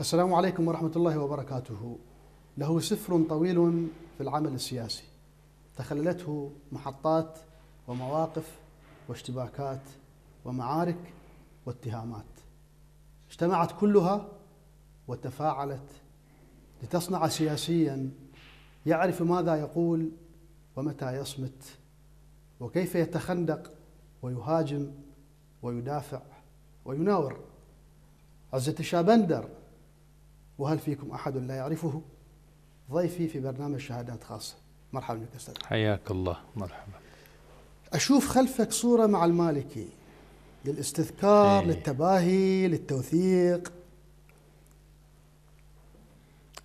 السلام عليكم ورحمة الله وبركاته له سفر طويل في العمل السياسي تخللته محطات ومواقف واشتباكات ومعارك واتهامات اجتمعت كلها وتفاعلت لتصنع سياسيا يعرف ماذا يقول ومتى يصمت وكيف يتخندق ويهاجم ويدافع ويناور عزة الشابندر وهل فيكم أحد لا يعرفه ضيفي في برنامج شهادات خاصة مرحبا بك أستاذ حياك الله مرحبا أشوف خلفك صورة مع المالكي للاستذكار أي. للتباهي للتوثيق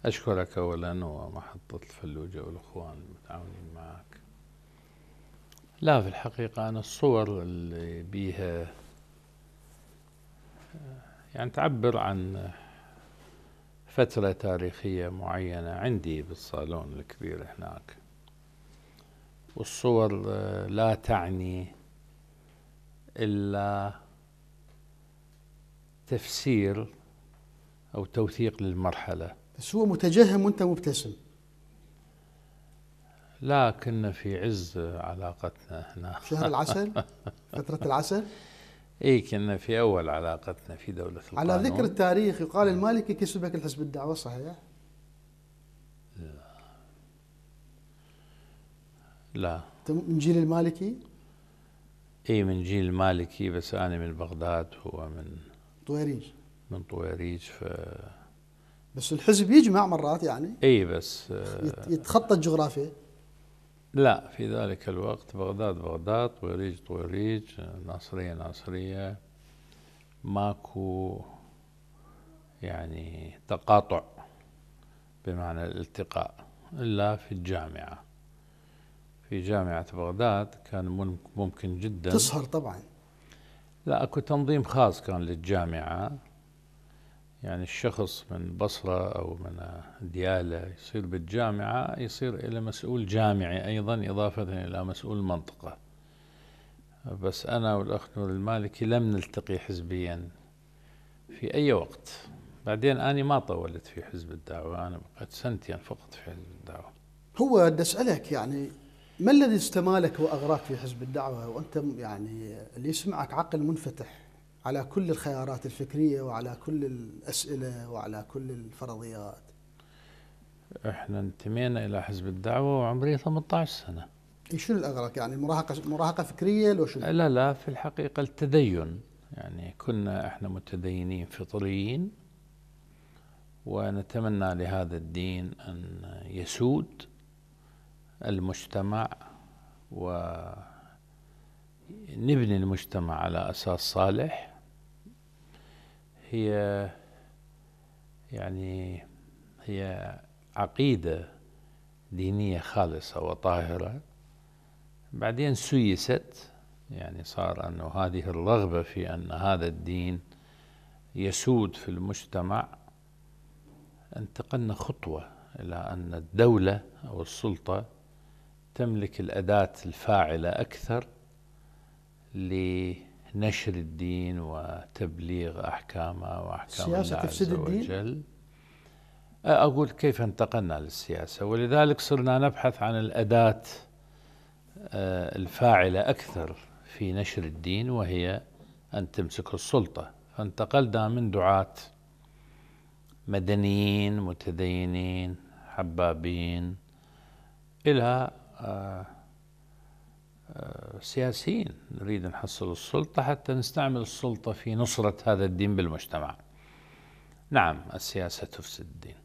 أشكرك أولا ومحطة الفلوجة والأخوان المتعاونين معك لا في الحقيقة أنا الصور اللي بيها آه، يعني تعبر عن فترة تاريخية معينة عندي بالصالون الكبير هناك والصور آه، لا تعني إلا تفسير أو توثيق للمرحلة بس هو متجهم وأنت مبتسم لا كنا في عز علاقتنا هنا شهر العسل فترة العسل اي كنا في اول علاقتنا في دوله القانون على ذكر التاريخ يقال المالكي كسبك الحزب الدعوه صحيح؟ لا لا من جيل المالكي؟ اي من جيل المالكي بس انا من بغداد هو من طويريج من طويريج ف بس الحزب يجمع مرات يعني اي بس آه، يتخطى الجغرافيا لا في ذلك الوقت بغداد بغداد طويريج طويريج ناصرية ناصرية ماكو يعني تقاطع بمعنى الالتقاء إلا في الجامعة في جامعة بغداد كان ممكن جدا تسهر طبعا لا أكو تنظيم خاص كان للجامعة يعني الشخص من بصرة أو من ديالة يصير بالجامعة يصير إلى مسؤول جامعي أيضا إضافة إلى مسؤول منطقة بس أنا والأخ نور المالكي لم نلتقي حزبيا في أي وقت بعدين أنا ما طولت في حزب الدعوة أنا بقيت سنتين فقط في حزب الدعوة هو بدي أسألك يعني ما الذي استمالك وأغراك في حزب الدعوة وأنت يعني اللي يسمعك عقل منفتح على كل الخيارات الفكريه وعلى كل الاسئله وعلى كل الفرضيات احنا انتمينا الى حزب الدعوه وعمري 18 سنه إيه، شنو الاغرق يعني مراهقه مراهقه فكريه لو شنو؟ لا لا في الحقيقه التدين يعني كنا احنا متدينين فطريين ونتمنى لهذا الدين ان يسود المجتمع ونبني المجتمع على اساس صالح هي يعني هي عقيدة دينية خالصة وطاهرة بعدين سيست يعني صار أنه هذه الرغبة في أن هذا الدين يسود في المجتمع انتقلنا خطوة إلى أن الدولة أو السلطة تملك الأداة الفاعلة أكثر نشر الدين وتبليغ أحكامه وأحكام السياسة الله تفسد عز وجل أه، أقول كيف انتقلنا للسياسة ولذلك صرنا نبحث عن الأداة أه، الفاعلة أكثر في نشر الدين وهي أن تمسك السلطة فانتقلنا من دعاة مدنيين متدينين حبابين إلى أه، سياسيين نريد نحصل السلطة حتى نستعمل السلطة في نصرة هذا الدين بالمجتمع نعم السياسة تفسد الدين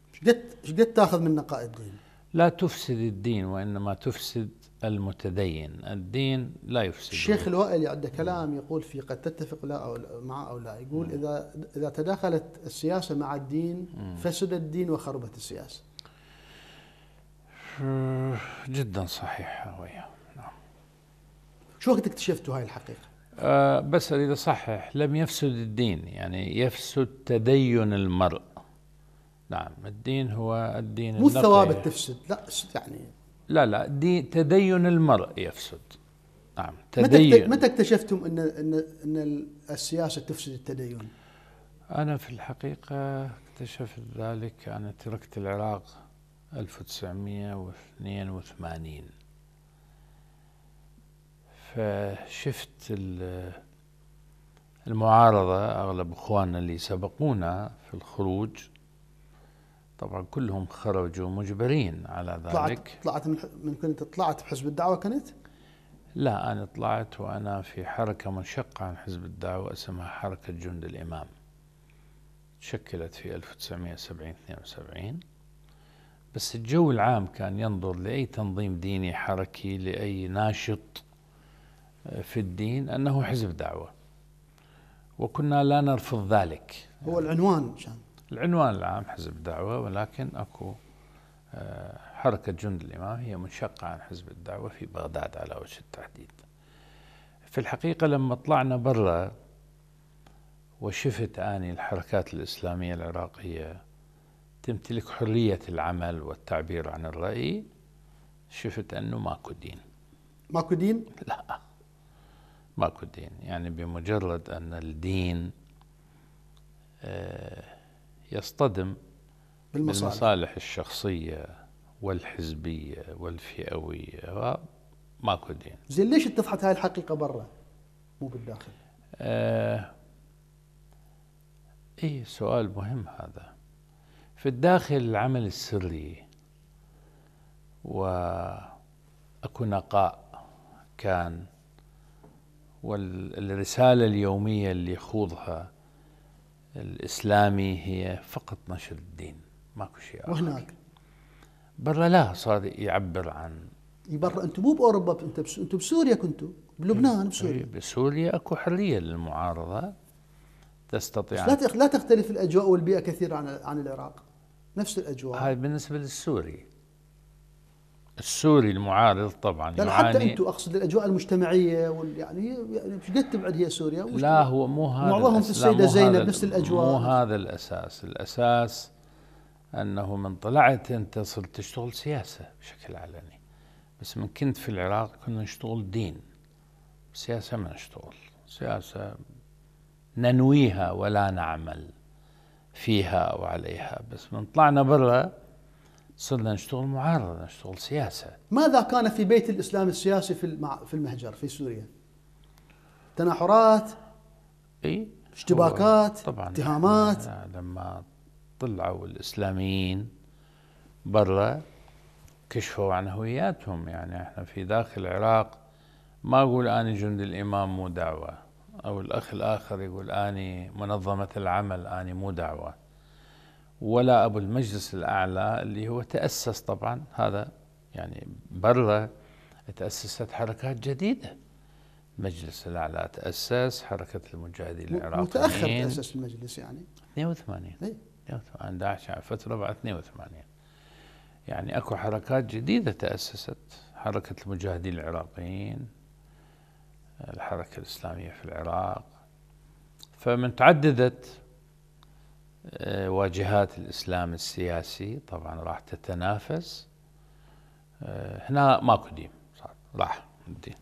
شقد تاخذ من نقاء الدين لا تفسد الدين وإنما تفسد المتدين الدين لا يفسد الشيخ الوائل عنده كلام يقول في قد تتفق لا أو مع أو لا يقول إذا إذا تداخلت السياسة مع الدين فسد الدين وخربت السياسة جدا صحيح وياه شو وقت اكتشفتوا هاي الحقيقة؟ أه بس أريد أصحح لم يفسد الدين يعني يفسد تدين المرء نعم الدين هو الدين مو الثوابت تفسد لا يعني لا لا دي تدين المرء يفسد نعم تدين متى اكتشفتم ان ان ان السياسه تفسد التدين؟ انا في الحقيقه اكتشفت ذلك انا تركت العراق 1982 فشفت المعارضة أغلب أخواننا اللي سبقونا في الخروج طبعا كلهم خرجوا مجبرين على ذلك طلعت, طلعت من, من كنت طلعت بحزب الدعوة كنت؟ لا أنا طلعت وأنا في حركة منشقة عن حزب الدعوة اسمها حركة جند الإمام تشكلت في 1970 72 بس الجو العام كان ينظر لأي تنظيم ديني حركي لأي ناشط في الدين أنه حزب دعوة وكنا لا نرفض ذلك هو يعني العنوان شان. العنوان العام حزب دعوة ولكن أكو آه، حركة جند الإمام هي منشقة عن حزب الدعوة في بغداد على وجه التحديد في الحقيقة لما طلعنا برا وشفت أني الحركات الإسلامية العراقية تمتلك حرية العمل والتعبير عن الرأي شفت أنه ماكو دين ماكو دين؟ لا ماكو دين يعني بمجرد أن الدين آه، يصطدم بالمصالح, بالمصالح الشخصية والحزبية والفئوية ماكو دين زين ليش اتضحت هاي الحقيقة برا مو بالداخل آه اي سؤال مهم هذا في الداخل العمل السري واكو نقاء كان والرسالة اليومية اللي يخوضها الإسلامي هي فقط نشر الدين ماكو شيء آخر وهناك برا لا صار يعبر عن برا انتم مو باوروبا انت انتم بسوريا كنتوا بلبنان بسوريا بسوريا اكو حريه للمعارضه تستطيع لا لا تختلف الاجواء والبيئه كثيرا عن عن العراق نفس الاجواء هاي بالنسبه للسوري السوري المعارض طبعا يعني حتى انتم اقصد الاجواء المجتمعيه وال يعني مش يعني قد تبعد هي سوريا لا هو مو هذا معظمهم في السيده زينب نفس الاجواء مو هذا الاساس، الاساس انه من طلعت انت صرت تشتغل سياسه بشكل علني بس من كنت في العراق كنا نشتغل دين سياسه ما نشتغل، سياسه ننويها ولا نعمل فيها او عليها بس من طلعنا برا صرنا نشتغل معارضة نشتغل سياسة ماذا كان في بيت الإسلام السياسي في في المهجر في سوريا؟ تناحرات اي اشتباكات طبعا اتهامات لما طلعوا الإسلاميين برا كشفوا عن هوياتهم يعني احنا في داخل العراق ما أقول اني جند الإمام مو دعوة أو الأخ الآخر يقول أني منظمة العمل أني مو دعوة ولا ابو المجلس الاعلى اللي هو تاسس طبعا هذا يعني برا تاسست حركات جديده المجلس الاعلى تاسس حركه المجاهدين العراقيين متاخر تاسس المجلس يعني 82 اي 82 داعش على فتره بعد 82 يعني اكو حركات جديده تاسست حركه المجاهدين العراقيين الحركه الاسلاميه في العراق فمن تعددت آه، واجهات الإسلام السياسي طبعا راح تتنافس آه، هنا ماكو دين راح الدين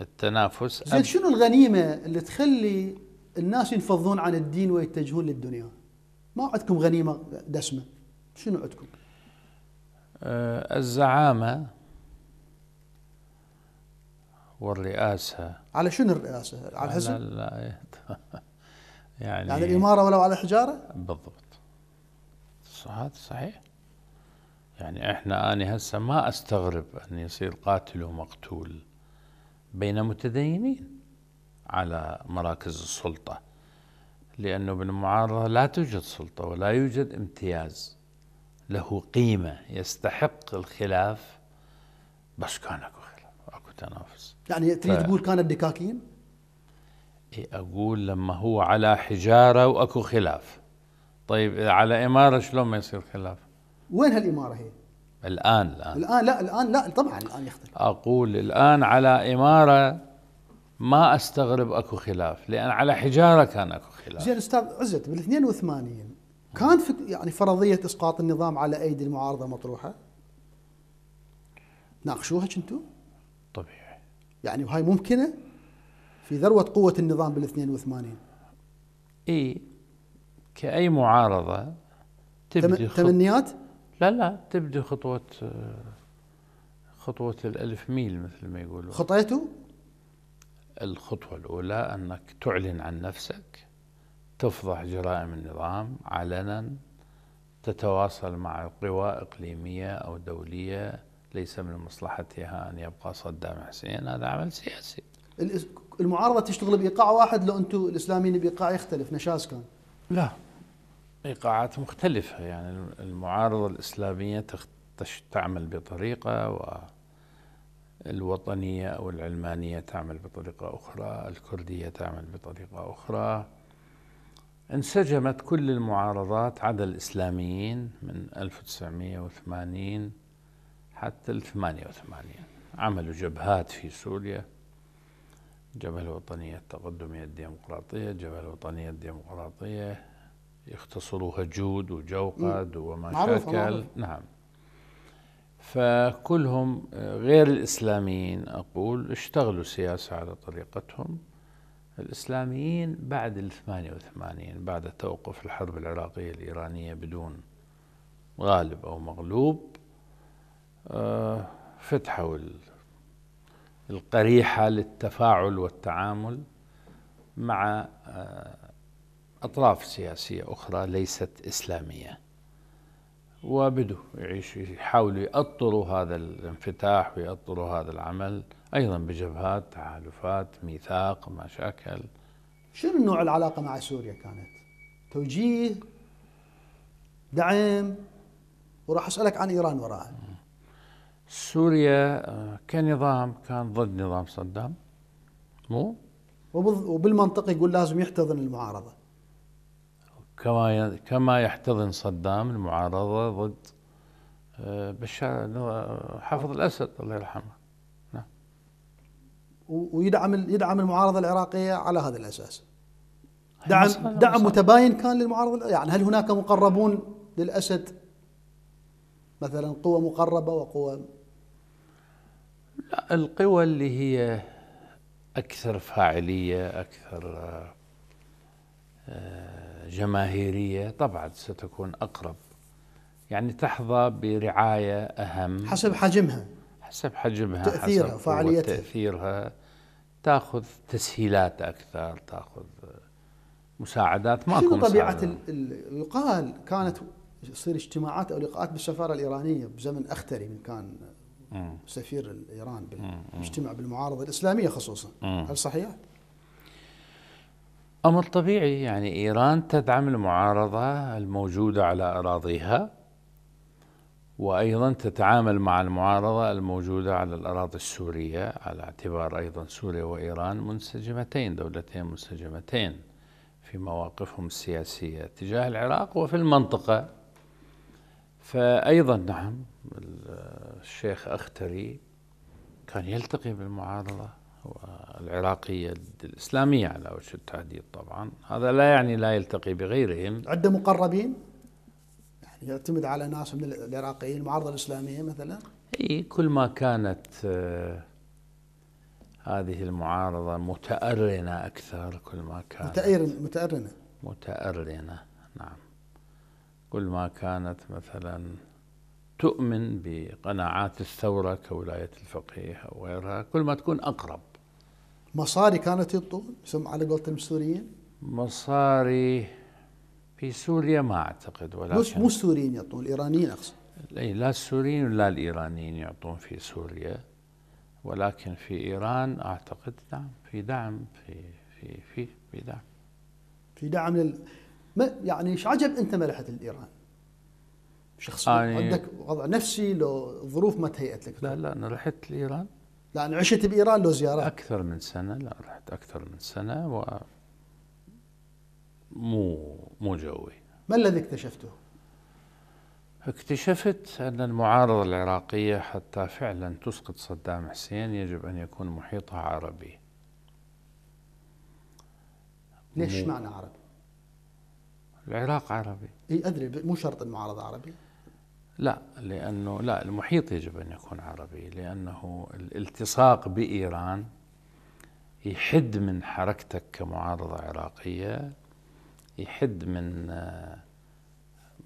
التنافس زين شنو الغنيمة اللي تخلي الناس ينفضون عن الدين ويتجهون للدنيا ما عندكم غنيمة دسمة شنو عندكم آه، الزعامة والرئاسة على شنو الرئاسة على الحزب على يعني يعني الإمارة ولو على حجارة؟ بالضبط هذا صحيح يعني احنا أنا هسه ما أستغرب أن يصير قاتل ومقتول بين متدينين على مراكز السلطة لأنه بالمعارضة لا توجد سلطة ولا يوجد امتياز له قيمة يستحق الخلاف بس كان اكو خلاف اكو تنافس يعني تريد تقول كان الدكاكين؟ اقول لما هو على حجاره واكو خلاف طيب على اماره شلون ما يصير خلاف؟ وين هالاماره هي؟ الان الان الان لا الان لا طبعا الان يختلف اقول الان على اماره ما استغرب اكو خلاف لان على حجاره كان اكو خلاف زين استاذ عزت بال 82 كان يعني فرضيه اسقاط النظام على ايدي المعارضه مطروحه ناقشوها كنتوا؟ طبيعي يعني وهاي ممكنه؟ في ذروة قوة النظام بال 82 اي كأي معارضة تبدي تمنيات؟ لا لا تبدي خطوة خطوة الألف ميل مثل ما يقولوا خطيته؟ الخطوة الأولى أنك تعلن عن نفسك تفضح جرائم النظام علنا تتواصل مع قوى إقليمية أو دولية ليس من مصلحتها أن يبقى صدام حسين هذا عمل سياسي المعارضه تشتغل بايقاع واحد لو انتم الاسلاميين بايقاع يختلف نشاز كان لا ايقاعات مختلفه يعني المعارضه الاسلاميه تعمل بطريقه و الوطنية أو العلمانية تعمل بطريقة أخرى الكردية تعمل بطريقة أخرى انسجمت كل المعارضات عدا الإسلاميين من 1980 حتى ال 88 عملوا جبهات في سوريا الجبهة الوطنية التقدمية الديمقراطية الجبهة الوطنية الديمقراطية يختصروها جود وجوقد وما نعم فكلهم غير الإسلاميين أقول اشتغلوا سياسة على طريقتهم الإسلاميين بعد ال 88 بعد توقف الحرب العراقية الإيرانية بدون غالب أو مغلوب آه، فتحوا القريحة للتفاعل والتعامل مع آه، أطراف سياسية أخرى ليست إسلامية وبدوا يعيشوا يحاولوا يأطروا هذا الانفتاح ويأطروا هذا العمل أيضا بجبهات تحالفات ميثاق مشاكل شنو نوع العلاقة مع سوريا كانت؟ توجيه دعم وراح أسألك عن إيران وراها سوريا آه، كنظام كان ضد نظام صدام مو وبالمنطق يقول لازم يحتضن المعارضه كما كما يحتضن صدام المعارضه ضد آه، بشار آه، حافظ الاسد الله يرحمه نعم ويدعم يدعم المعارضه العراقيه على هذا الاساس دعم دعم متباين كان للمعارضه يعني هل هناك مقربون للاسد مثلا قوى مقربة وقوى لا القوى اللي هي أكثر فاعلية أكثر آه، جماهيرية طبعا ستكون أقرب يعني تحظى برعاية أهم حسب حجمها حسب حجمها تأثيرها حسب فعاليتها تأثيرها تاخذ تسهيلات أكثر تاخذ مساعدات ما شنو طبيعة يقال كانت يصير اجتماعات او لقاءات بالسفاره الايرانيه بزمن اختري من كان سفير ايران يجتمع بالمعارضه الاسلاميه خصوصا هل صحيح؟ امر طبيعي يعني ايران تدعم المعارضه الموجوده على اراضيها وايضا تتعامل مع المعارضه الموجوده على الاراضي السوريه على اعتبار ايضا سوريا وايران منسجمتين دولتين منسجمتين في مواقفهم السياسيه تجاه العراق وفي المنطقه فأيضا نعم الشيخ أختري كان يلتقي بالمعارضة العراقية الإسلامية على وجه التحديد طبعا هذا لا يعني لا يلتقي بغيرهم عنده مقربين يعني يعتمد على ناس من العراقيين المعارضة الإسلامية مثلا اي كل ما كانت آه، هذه المعارضة متأرنة أكثر كل ما كانت متأرنة متأرنة متأرنة نعم كل ما كانت مثلا تؤمن بقناعات الثورة كولاية الفقيه أو غيرها كل ما تكون أقرب مصاري كانت تطول على قولة السوريين مصاري في سوريا ما أعتقد ولا مش مو السوريين يعطون الإيرانيين أقصد أي لا السوريين ولا الإيرانيين يعطون في سوريا ولكن في إيران أعتقد نعم في دعم في في في, في دعم في دعم لل ما يعني ايش عجب انت ما رحت لايران؟ شخص يعني عندك وضع نفسي لو ظروف ما تهيأت لك لا لا انا رحت لايران لا انا عشت بايران لو زيارات اكثر من سنه لا رحت اكثر من سنه و مو مو جوي ما الذي اكتشفته؟ اكتشفت أن المعارضة العراقية حتى فعلا تسقط صدام حسين يجب أن يكون محيطها عربي ليش معنى عربي؟ العراق عربي اي ادري مو شرط المعارضه عربي لا لانه لا المحيط يجب ان يكون عربي لانه الالتصاق بايران يحد من حركتك كمعارضه عراقيه يحد من آه،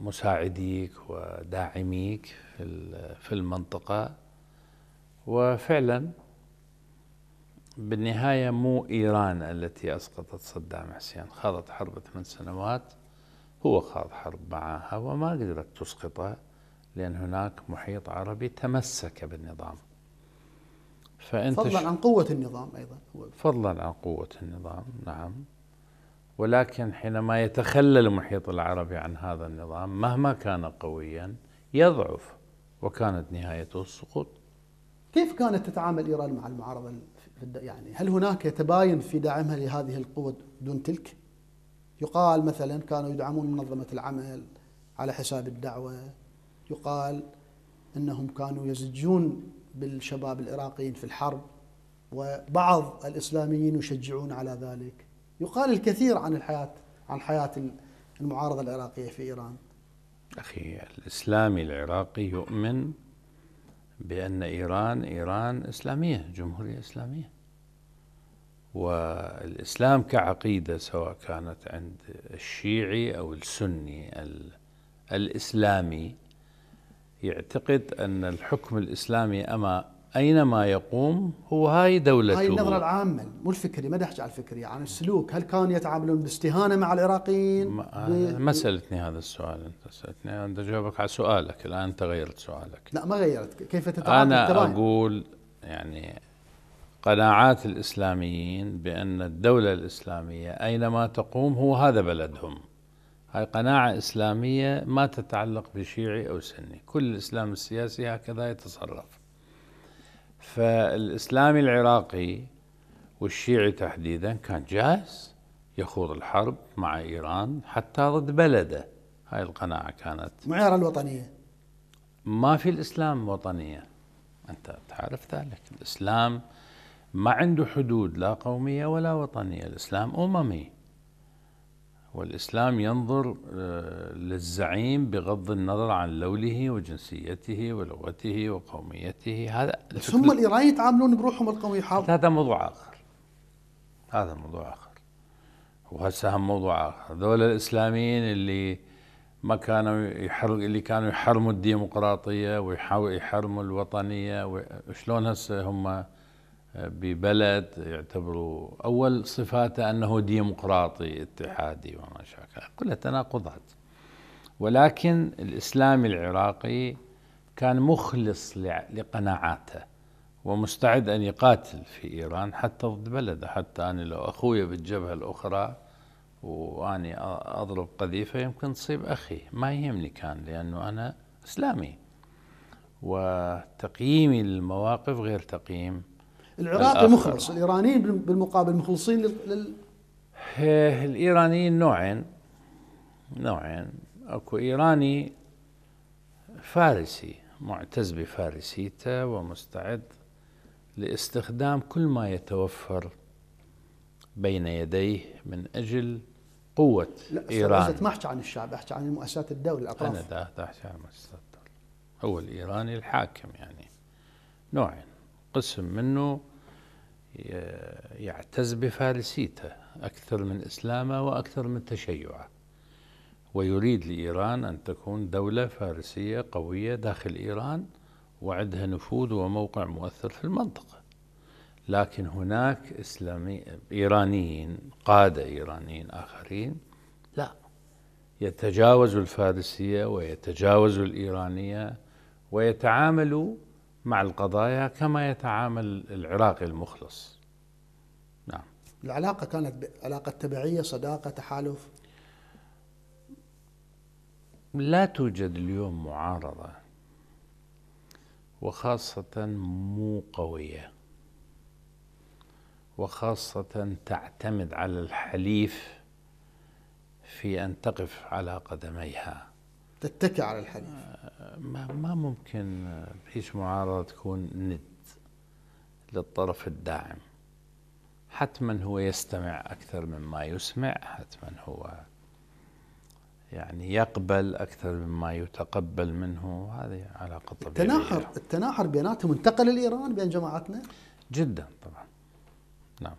مساعديك وداعميك في المنطقه وفعلا بالنهايه مو ايران التي اسقطت صدام حسين خاضت حرب ثمان سنوات هو خاض حرب معها وما قدرت تسقطه لأن هناك محيط عربي تمسك بالنظام فأنت فضلا عن قوة النظام أيضا فضلا عن قوة النظام نعم ولكن حينما يتخلى المحيط العربي عن هذا النظام مهما كان قويا يضعف وكانت نهايته السقوط كيف كانت تتعامل إيران مع المعارضة يعني هل هناك تباين في دعمها لهذه القوة دون تلك؟ يقال مثلا كانوا يدعمون منظمة العمل على حساب الدعوة يقال أنهم كانوا يزجون بالشباب العراقيين في الحرب وبعض الإسلاميين يشجعون على ذلك يقال الكثير عن الحياة عن حياة المعارضة العراقية في إيران أخي الإسلامي العراقي يؤمن بأن إيران إيران إسلامية جمهورية إسلامية والإسلام كعقيدة سواء كانت عند الشيعي أو السني الإسلامي يعتقد أن الحكم الإسلامي أما أينما يقوم هو هاي دولته هاي النظرة العامة مو الفكري ما احكي على الفكري عن يعني السلوك هل كانوا يتعاملون باستهانة مع العراقيين ما, ما سألتني هذا السؤال أنت سألتني أنت جاوبك على سؤالك الآن أنت غيرت سؤالك لا ما غيرت كيف تتعامل أنا أقول يعني قناعات الإسلاميين بأن الدولة الإسلامية أينما تقوم هو هذا بلدهم هاي قناعة إسلامية ما تتعلق بشيعي أو سني كل الإسلام السياسي هكذا يتصرف فالإسلامي العراقي والشيعي تحديدا كان جاهز يخوض الحرب مع إيران حتى ضد بلده هاي القناعة كانت معيار الوطنية ما في الإسلام وطنية أنت تعرف ذلك الإسلام ما عنده حدود لا قومية ولا وطنية الإسلام أممي والإسلام ينظر آه، للزعيم بغض النظر عن لونه وجنسيته ولغته وقوميته هذا ثم الإيران يتعاملون بروحهم القومية هذا موضوع آخر هذا موضوع آخر وهسه هم موضوع آخر هذول الإسلاميين اللي ما كانوا يحر... اللي كانوا يحرموا الديمقراطية ويحاولوا يحرموا الوطنية وشلون هسه هم ببلد يعتبروا أول صفاته أنه ديمقراطي اتحادي وما شابه كلها تناقضات ولكن الإسلامي العراقي كان مخلص لقناعاته ومستعد أن يقاتل في إيران حتى ضد بلده حتى أنا لو أخوي بالجبهة الأخرى وأني أضرب قذيفة يمكن تصيب أخي ما يهمني كان لأنه أنا إسلامي وتقييمي للمواقف غير تقييم العراقي مخلص الايرانيين بالمقابل مخلصين لل إيه، الايرانيين نوعين نوعين اكو ايراني فارسي معتز بفارسيته ومستعد لاستخدام كل ما يتوفر بين يديه من اجل قوة لا إيران لا ما أحكي عن الشعب أحكي عن مؤسسات الدولة الأطراف أنا دا أحكي عن مؤسسات الدولة هو الإيراني الحاكم يعني نوعين قسم منه يعتز بفارسيته أكثر من إسلامه وأكثر من تشيعه ويريد لإيران أن تكون دولة فارسية قوية داخل إيران وعندها نفوذ وموقع مؤثر في المنطقة لكن هناك إسلامي إيرانيين قادة إيرانيين آخرين لا يتجاوزوا الفارسية ويتجاوزوا الإيرانية ويتعاملوا مع القضايا كما يتعامل العراقي المخلص نعم العلاقة كانت علاقة تبعية صداقة تحالف لا توجد اليوم معارضة وخاصة مو قوية وخاصة تعتمد على الحليف في أن تقف على قدميها تتكي على الحليف آه، ما, ما ممكن آه، بحيث معارضة تكون ند للطرف الداعم حتما هو يستمع أكثر مما يسمع حتما هو يعني يقبل أكثر مما يتقبل منه هذه علاقة طبيعية التناحر التناحر بيناتهم انتقل الايران بين جماعتنا جدا طبعا نعم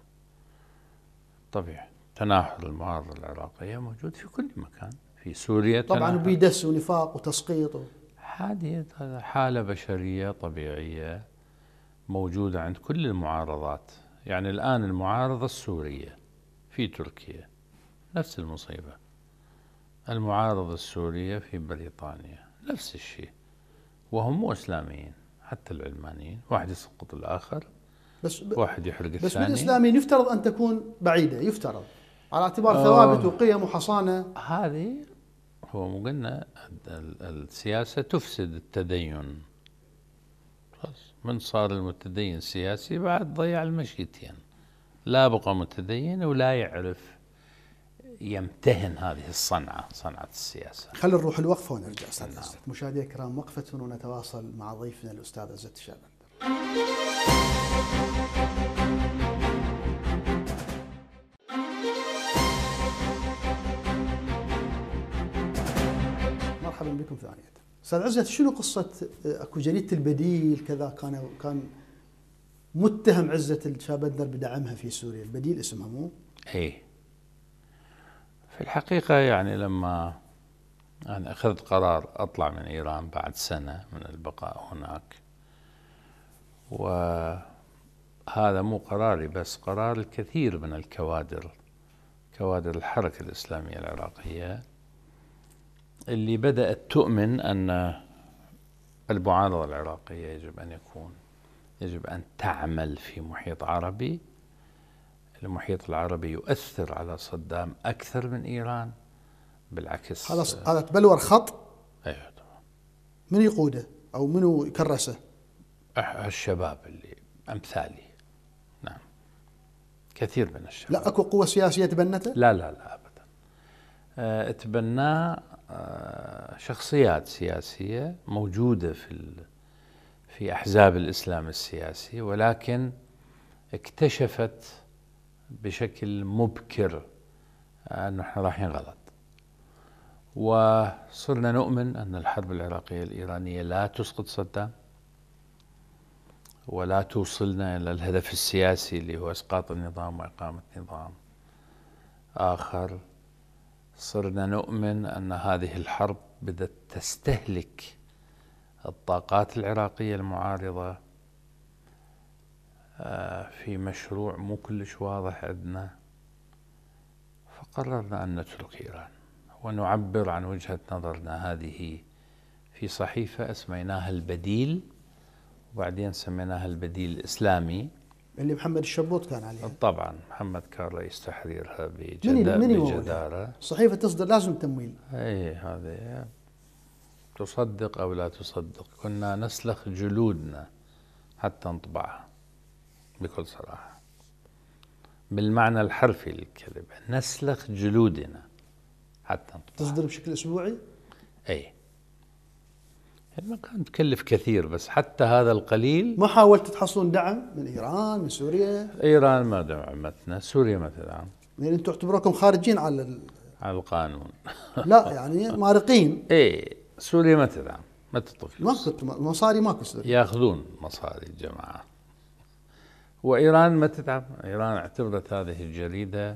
طبيعي تناحر المعارضة العراقية موجود في كل مكان في سوريا طبعا بيدس ونفاق وتسقيط و... هذه حالة بشرية طبيعية موجودة عند كل المعارضات يعني الآن المعارضة السورية في تركيا نفس المصيبة المعارضة السورية في بريطانيا نفس الشيء وهم مو إسلاميين حتى العلمانيين واحد يسقط الآخر بس ب... واحد يحرق بس الثاني بس بالإسلاميين يفترض أن تكون بعيدة يفترض على اعتبار ثوابت آه. وقيم وحصانة هذه هو مو قلنا السياسة تفسد التدين خلاص من صار المتدين سياسي بعد ضيع المشيتين لا بقى متدين ولا يعرف يمتهن هذه الصنعة صنعة السياسة خلينا نروح الوقفة ونرجع أستاذ نعم. مشاهدي الكرام وقفة ونتواصل مع ضيفنا الأستاذ عزت الشابندر لكم ثانيه. استاذ عزت شنو قصه آه، اكو جريده البديل كذا كان كان متهم عزه الشابندر بدعمها في سوريا، البديل اسمها مو؟ اي في الحقيقه يعني لما انا اخذت قرار اطلع من ايران بعد سنه من البقاء هناك وهذا مو قراري بس قرار الكثير من الكوادر كوادر الحركة الإسلامية العراقية اللي بدأت تؤمن أن المعارضة العراقية يجب أن يكون يجب أن تعمل في محيط عربي المحيط العربي يؤثر على صدام أكثر من إيران بالعكس هذا هذا تبلور خط ايوه طبعا من يقوده او منو يكرسه؟ الشباب اللي امثالي نعم كثير من الشباب لا اكو قوه سياسيه تبنته؟ لا لا لا ابدا أه تبناه شخصيات سياسية موجودة في في أحزاب الإسلام السياسي ولكن اكتشفت بشكل مبكر آه، أنه احنا رايحين غلط وصرنا نؤمن أن الحرب العراقية الإيرانية لا تسقط صدام ولا توصلنا إلى الهدف السياسي اللي هو إسقاط النظام وإقامة نظام آخر صرنا نؤمن أن هذه الحرب بدأت تستهلك الطاقات العراقية المعارضة آه، في مشروع مو كلش واضح عندنا فقررنا أن نترك إيران ونعبر عن وجهة نظرنا هذه في صحيفة اسميناها البديل وبعدين سميناها البديل الإسلامي اللي محمد الشبوط كان عليها طبعا محمد كان رئيس بجدارة من بجدارة صحيفة تصدر لازم تمويل اي هذه تصدق او لا تصدق كنا نسلخ جلودنا حتى نطبعها بكل صراحة بالمعنى الحرفي للكلمة نسلخ جلودنا حتى نطبعها تصدر بشكل اسبوعي؟ اي ما كانت تكلف كثير بس حتى هذا القليل ما حاولت تحصلون دعم من ايران من سوريا؟ ايران ما دعمتنا، سوريا ما تدعم يعني انتم اعتبروكم خارجين على ال... على القانون لا يعني مارقين ايه سوريا ما تدعم ما تطفي ما كنت مصاري ماكو سوريا ياخذون مصاري الجماعه وايران ما تدعم ايران اعتبرت هذه الجريده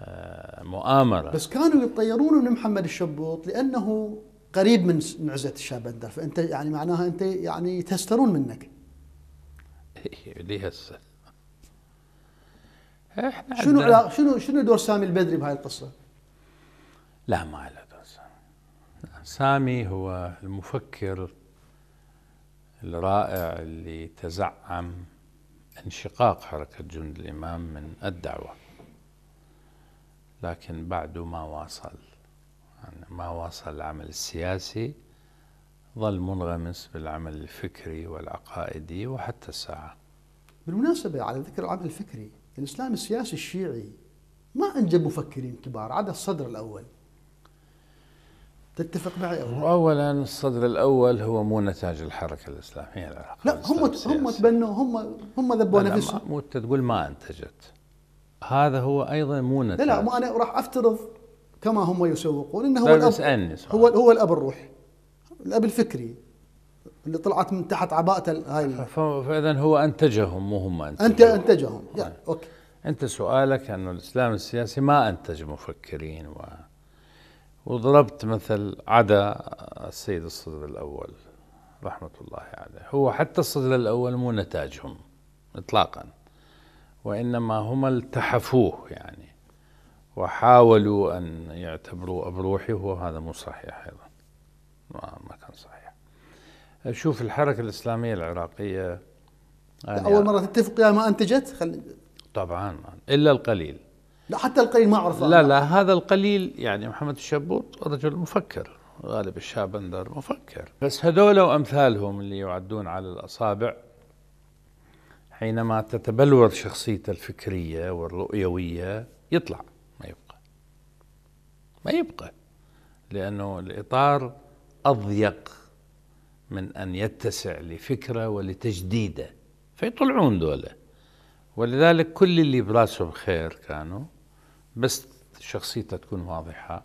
آه، مؤامره بس كانوا يطيرون من محمد الشبوط لانه قريب من معزه الشابندر فانت يعني معناها انت يعني يتسترون منك إيه، ليه هسه احنا شنو شنو شنو دور سامي البدري بهاي القصه؟ لا ما له دور سامي سامي هو المفكر الرائع اللي تزعم انشقاق حركة جند الإمام من الدعوة لكن بعده ما واصل ما واصل العمل السياسي ظل منغمس بالعمل الفكري والعقائدي وحتى الساعة بالمناسبة على ذكر العمل الفكري الإسلام السياسي الشيعي ما أنجب مفكرين كبار عدا الصدر الأول تتفق معي أولا أولا الصدر الأول هو مو نتاج الحركة الإسلامية لا هم هم تبنوا هم هم ذبوا نفسهم مو تقول ما أنتجت هذا هو أيضا مو نتاج لا لا أنا راح أفترض كما هم يسوقون انه هو الاب هو هو الاب الروحي الاب الفكري اللي طلعت من تحت عباءته هاي فاذا هو انتجهم مو هم انتجهم انت انتجهم يعني اوكي انت سؤالك انه الاسلام السياسي ما انتج مفكرين و... وضربت مثل عدا السيد الصدر الاول رحمه الله عليه هو حتى الصدر الاول مو نتاجهم اطلاقا وانما هم التحفوه يعني وحاولوا أن يعتبروا أبروحي وهذا مو صحيح أيضا ما, ما كان صحيح شوف الحركة الإسلامية العراقية يعني أول مرة تتفق يا ما أنتجت خل... طبعا إلا القليل لا حتى القليل ما أعرفه لا لا هذا القليل يعني محمد الشبوط رجل مفكر غالب الشابندر مفكر بس هذول وأمثالهم اللي يعدون على الأصابع حينما تتبلور شخصيته الفكرية والرؤيوية يطلع ما يبقى لأنه الإطار أضيق من أن يتسع لفكرة ولتجديده فيطلعون دولة ولذلك كل اللي براسه بخير كانوا بس شخصيته تكون واضحة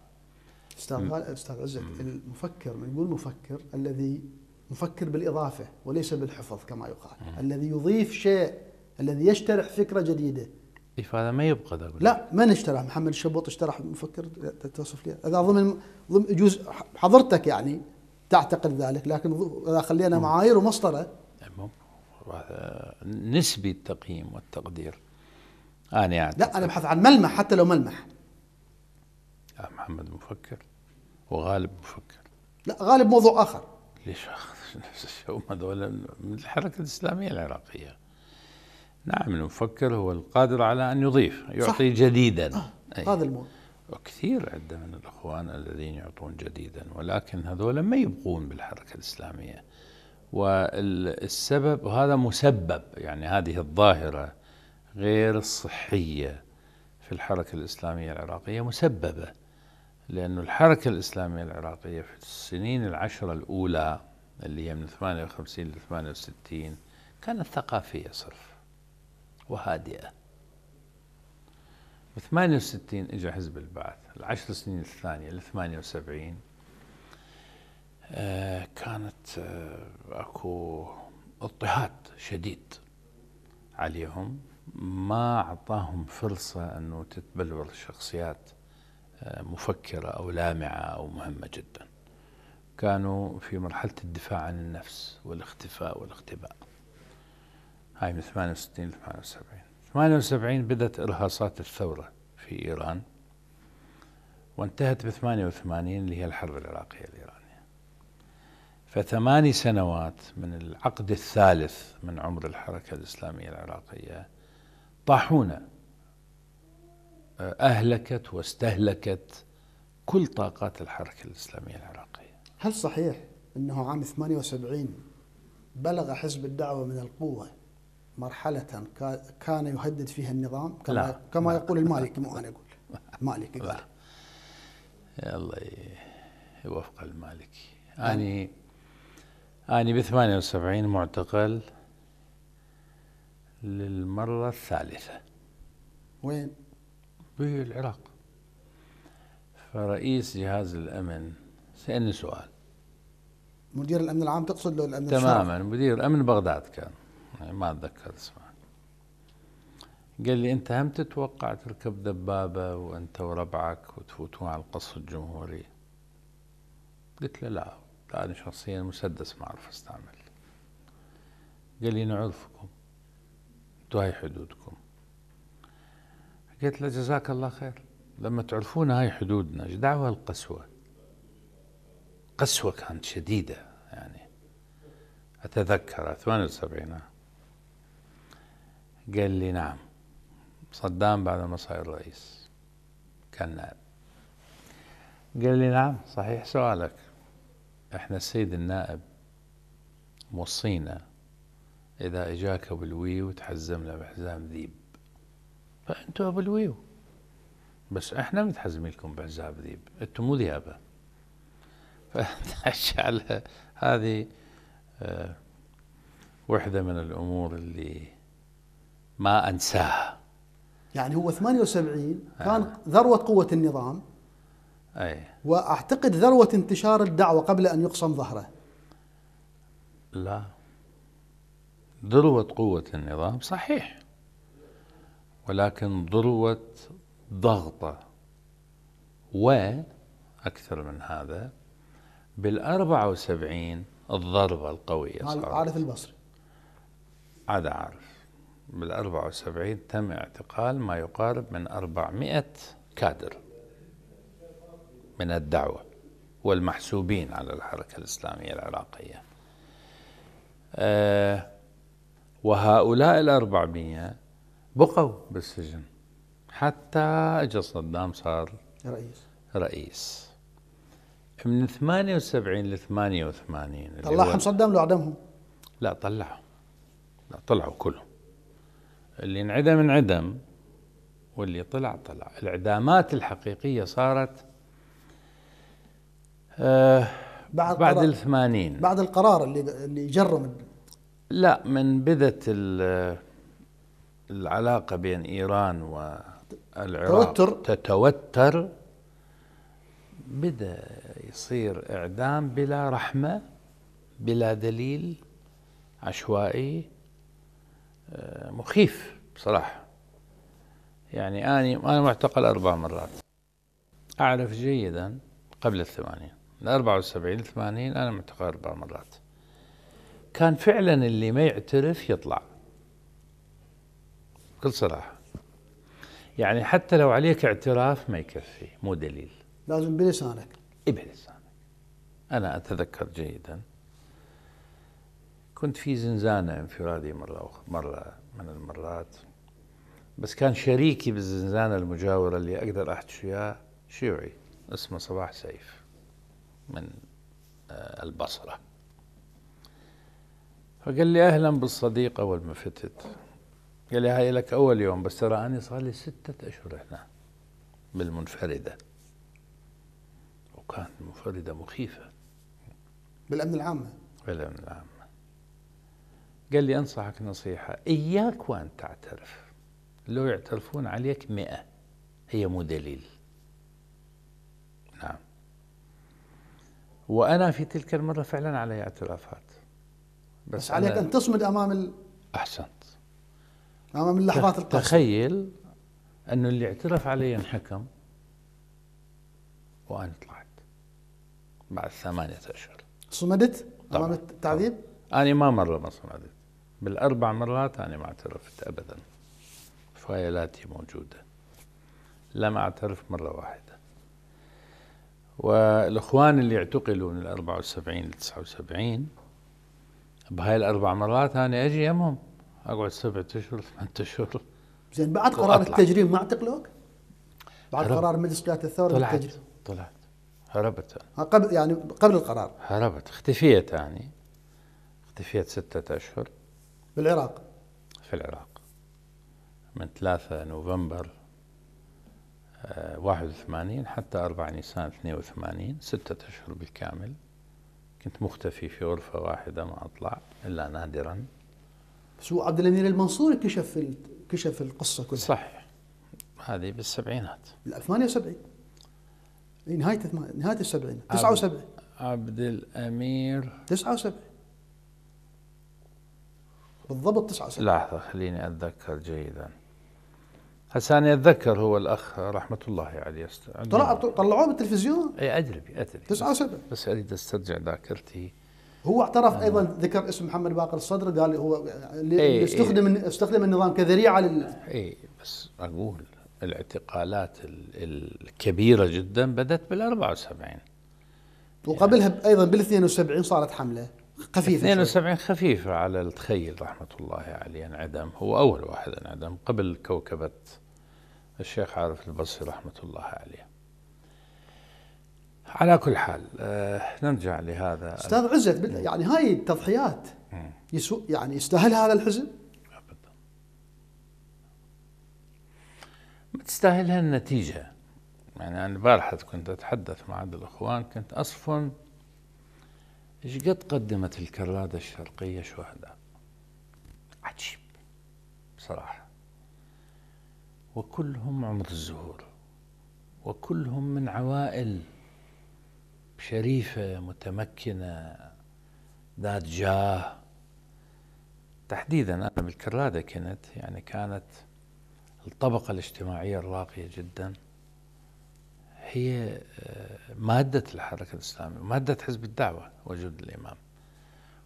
استاذ استاذ عزت المفكر من يقول مفكر الذي مفكر بالاضافه وليس بالحفظ كما يقال، الذي يضيف شيء، الذي يشترح فكره جديده، فهذا ما يبقى ذا لا من اشتراه محمد الشبوط اشتراه مفكر توصف لي هذا ضمن ضمن يجوز حضرتك يعني تعتقد ذلك لكن اذا خلينا معايير ومسطره نسبي التقييم والتقدير انا يعني لا انا ابحث عن ملمح حتى لو ملمح محمد مفكر وغالب مفكر لا غالب موضوع اخر ليش نفس الشيء هذول من الحركه الاسلاميه العراقيه نعم المفكر هو القادر على أن يضيف يعطي صح. جديدا آه. هذا الموضوع وكثير عندنا من الإخوان الذين يعطون جديدا ولكن هذول ما يبقون بالحركة الإسلامية والسبب وهذا مسبب يعني هذه الظاهرة غير الصحية في الحركة الإسلامية العراقية مسببة لأن الحركة الإسلامية العراقية في السنين العشرة الأولى اللي هي من 58 ل 68 كانت ثقافية صرف وهادئة ب 68 اجى حزب البعث العشر سنين الثانية ل 78 آه، كانت آه، اكو اضطهاد شديد عليهم ما اعطاهم فرصه انه تتبلور شخصيات آه، مفكره او لامعه او مهمه جدا. كانوا في مرحله الدفاع عن النفس والاختفاء والاختباء. هاي من 68 ل 78 78 بدأت إرهاصات الثورة في إيران وانتهت ب 88 اللي هي الحرب العراقية الإيرانية فثماني سنوات من العقد الثالث من عمر الحركة الإسلامية العراقية طاحونة آه، أهلكت واستهلكت كل طاقات الحركة الإسلامية العراقية هل صحيح أنه عام 78 بلغ حزب الدعوة من القوة مرحلة كان يهدد فيها النظام كما لا. كما لا. يقول المالكي مو أنا أقول المالكي قال الله يوفق المالكي نعم. أني أني ب 78 معتقل للمرة الثالثة وين؟ بالعراق فرئيس جهاز الأمن سألني سؤال مدير الأمن العام تقصد له الأمن تماما مدير أمن بغداد كان يعني ما اتذكر اسمه قال لي انت هم تتوقع تركب دبابه وانت وربعك وتفوتون على القصر الجمهوري قلت له لا لا انا شخصيا مسدس ما اعرف استعمل قال لي نعرفكم انتوا هاي حدودكم قلت له جزاك الله خير لما تعرفون هاي حدودنا ايش دعوه القسوه قسوه كانت شديده يعني اتذكر 78 قال لي نعم صدام بعد ما صار رئيس كان نائب قال لي نعم صحيح سؤالك احنا السيد النائب موصينا اذا اجاك ابو الويو تحزمنا بحزام ذيب فانتوا ابو الويو بس احنا متحزمين لكم بحزام ذيب انتوا مو ذيابه فتعش على هذه آه، وحده من الامور اللي ما أنساها يعني هو 78 كان ذروة قوة النظام أي وأعتقد ذروة انتشار الدعوة قبل أن يقسم ظهره لا ذروة قوة النظام صحيح ولكن ذروة ضغطه وأكثر من هذا بال 74 الضربة القوية صارت عارف البصري هذا عارف بال 74 تم اعتقال ما يقارب من 400 كادر من الدعوة والمحسوبين على الحركة الإسلامية العراقية آه، وهؤلاء الأربعمية بقوا بالسجن حتى اجى صدام صار رئيس رئيس من 78 ل 88 طلعهم صدام لو عدمهم؟ لا طلعهم لا طلعوا كلهم اللي انعدم انعدم واللي طلع طلع الإعدامات الحقيقية صارت آه بعد بعد الثمانين بعد القرار اللي اللي جرم لا من بدت العلاقة بين إيران والعراق توتر تتوتر بدأ يصير إعدام بلا رحمة بلا دليل عشوائي آه، مخيف بصراحة يعني أنا أنا معتقل أربع مرات أعرف جيدا قبل الثمانين من 74 ل 80 أنا معتقل أربع مرات كان فعلا اللي ما يعترف يطلع بكل صراحة يعني حتى لو عليك اعتراف ما يكفي مو دليل لازم بلسانك إيه بلسانك أنا أتذكر جيداً كنت في زنزانة انفرادي مرة أخرى مرة من المرات بس كان شريكي بالزنزانة المجاورة اللي أقدر أحكي فيها شيوعي اسمه صباح سيف من آه، البصرة فقال لي أهلا بالصديق أول ما فتت قال لي هاي لك أول يوم بس ترى أنا صار لي ستة أشهر هنا بالمنفردة وكانت منفردة مخيفة بالأمن العام بالأمن العام قال لي أنصحك نصيحة إياك وأن تعترف لو يعترفون عليك مئة هي مو دليل نعم وأنا في تلك المرة فعلا علي اعترافات بس, بس عليك أن تصمد أمام ال... أحسنت أمام اللحظات القاسية تخيل أنه اللي اعترف علي انحكم وأنا طلعت بعد ثمانية أشهر صمدت أمام التعذيب؟ أنا ما مرة ما صمدت بالأربع مرات أنا ما اعترفت أبدا فايلاتي موجودة لم أعترف مرة واحدة والإخوان اللي اعتقلوا من ال 74 ل 79 بهاي الأربع مرات أنا أجي يمهم أقعد سبعة أشهر ثمان أشهر زين بعد قرار وأطلع. التجريم ما اعتقلوك؟ بعد هرب. قرار مجلس قيادة الثورة طلعت التجريم. طلعت هربت أنا قبل يعني قبل القرار هربت اختفيت يعني. اختفيت ستة أشهر بالعراق في العراق من 3 نوفمبر 81 آه، حتى 4 نيسان 82 ستة أشهر بالكامل كنت مختفي في غرفة واحدة ما أطلع إلا نادرا بس هو عبد الأمير المنصور كشف كشف القصة كلها صحيح هذه بالسبعينات لا 78 إيه، نهاية نهاية السبعينات 79 عبد الأمير 79 بالضبط تسعة سنوات لحظة خليني أتذكر جيدا هساني أتذكر هو الأخ رحمة الله عليه طلع طلعوه بالتلفزيون اي أدري أدري 79 بس أريد أسترجع ذاكرتي هو اعترف آه. ايضا ذكر اسم محمد باقر الصدر قال هو اللي إيه استخدم إيه استخدم النظام كذريعه لل اي بس اقول الاعتقالات الكبيره جدا بدات بال 74 وقبلها يعني ايضا بال 72 صارت حمله خفيفة 72 خفيفة على الخيل رحمة الله عليه انعدم هو أول واحد انعدم قبل كوكبة الشيخ عارف البصري رحمة الله عليه على كل حال آه نرجع لهذا استاذ عزت يعني هاي التضحيات يسو يعني يستاهل هذا الحزن؟ ابدا ما تستاهلها النتيجه يعني انا البارحه كنت اتحدث مع احد الاخوان كنت اصفن ايش قد قدمت الكرادة الشرقية شهداء عجيب بصراحة وكلهم عمر الزهور وكلهم من عوائل شريفة متمكنة ذات جاه تحديدا أنا بالكرادة كنت يعني كانت الطبقة الاجتماعية الراقية جداً هي آه، مادة الحركة الإسلامية مادة حزب الدعوة وجود الإمام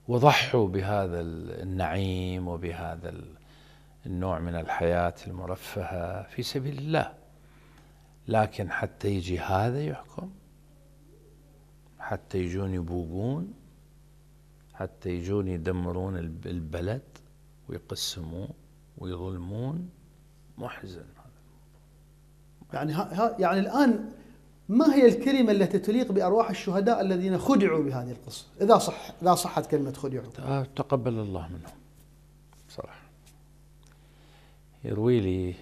وضحوا بهذا النعيم وبهذا النوع من الحياة المرفهة في سبيل الله لكن حتى يجي هذا يحكم حتى يجون يبوقون حتى يجون يدمرون البلد ويقسموه ويظلمون محزن هذا يعني ها يعني الان ما هي الكلمة التي تليق بأرواح الشهداء الذين خدعوا بهذه القصة إذا صح إذا صحت كلمة خدعوا تقبل الله منهم صراحة يروي لي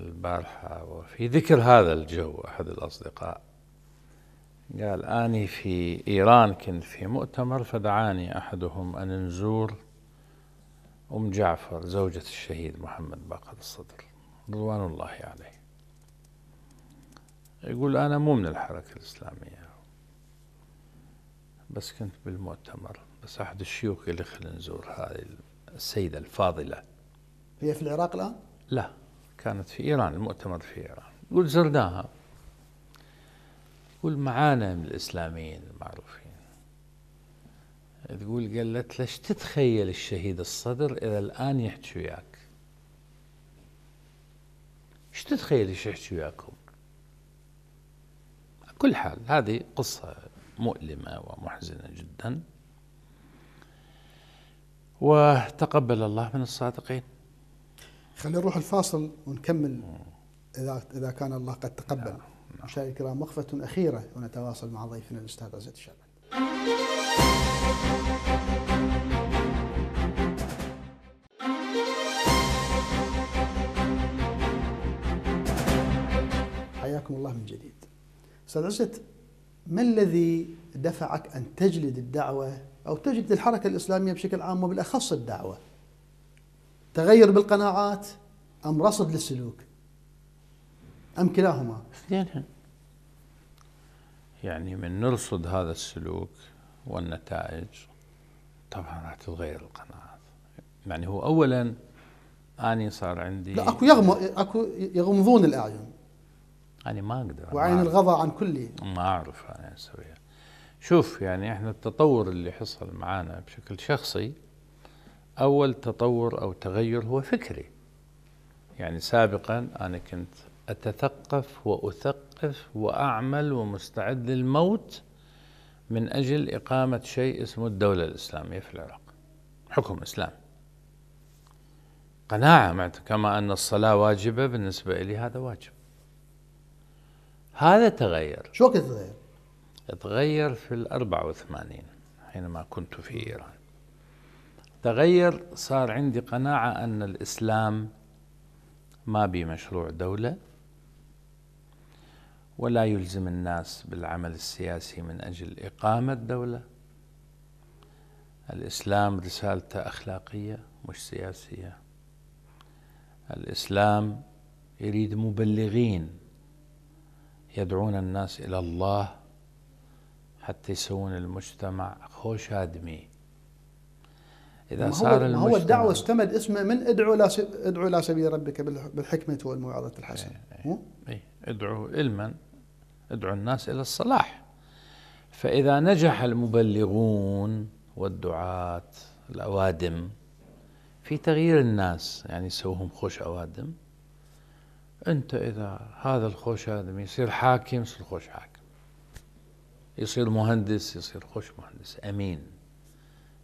البارحة وفي ذكر هذا الجو أحد الأصدقاء قال أني في إيران كنت في مؤتمر فدعاني أحدهم أن نزور أم جعفر زوجة الشهيد محمد باقر الصدر رضوان الله عليه يقول أنا مو من الحركة الإسلامية بس كنت بالمؤتمر بس أحد الشيوخ اللي خلينا نزور هذه السيدة الفاضلة هي في العراق الآن؟ لا كانت في إيران المؤتمر في إيران يقول زرناها يقول معانا من الإسلاميين المعروفين تقول قالت ليش تتخيل الشهيد الصدر إذا الآن يحكي وياك ايش تتخيل ايش يحكي وياكم كل حال هذه قصة مؤلمة ومحزنة جدا وتقبل الله من الصادقين خلينا نروح الفاصل ونكمل إذا, إذا كان الله قد تقبل مشاهدي نعم، نعم. الكرام وقفة أخيرة ونتواصل مع ضيفنا الأستاذ عزت الشعبان حياكم الله من جديد استاذ اسد ما الذي دفعك ان تجلد الدعوه او تجلد الحركه الاسلاميه بشكل عام وبالاخص الدعوه؟ تغير بالقناعات ام رصد للسلوك؟ ام كلاهما؟ يعني من نرصد هذا السلوك والنتائج طبعا راح تتغير القناعات يعني هو اولا اني صار عندي لا اكو يغم اكو يغمضون الاعين يعني ما اقدر وعين الغضا عن كلي ما اعرف انا اسويها شوف يعني احنا التطور اللي حصل معانا بشكل شخصي اول تطور او تغير هو فكري يعني سابقا انا كنت اتثقف واثقف واعمل ومستعد للموت من اجل اقامه شيء اسمه الدوله الاسلاميه في العراق حكم اسلامي قناعه كما ان الصلاه واجبه بالنسبه لي هذا واجب هذا تغير شو وقت تغير؟ تغير في ال 84 حينما كنت في إيران تغير صار عندي قناعة أن الإسلام ما بي مشروع دولة ولا يلزم الناس بالعمل السياسي من أجل إقامة دولة الإسلام رسالته أخلاقية مش سياسية الإسلام يريد مبلغين يدعون الناس الى الله حتى يسوون المجتمع خوش ادمي اذا ما صار هو المجتمع هو الدعوه استمد اسمه من ادعو لا ادعو الى سبيل ربك بالحكمه والموعظه الحسنه اي اي إيه، ادعو علما ادعو الناس الى الصلاح فاذا نجح المبلغون والدعاة الاوادم في تغيير الناس يعني يسوهم خوش اوادم انت اذا هذا الخوش هذا يصير حاكم يصير خوش حاكم يصير مهندس يصير خوش مهندس امين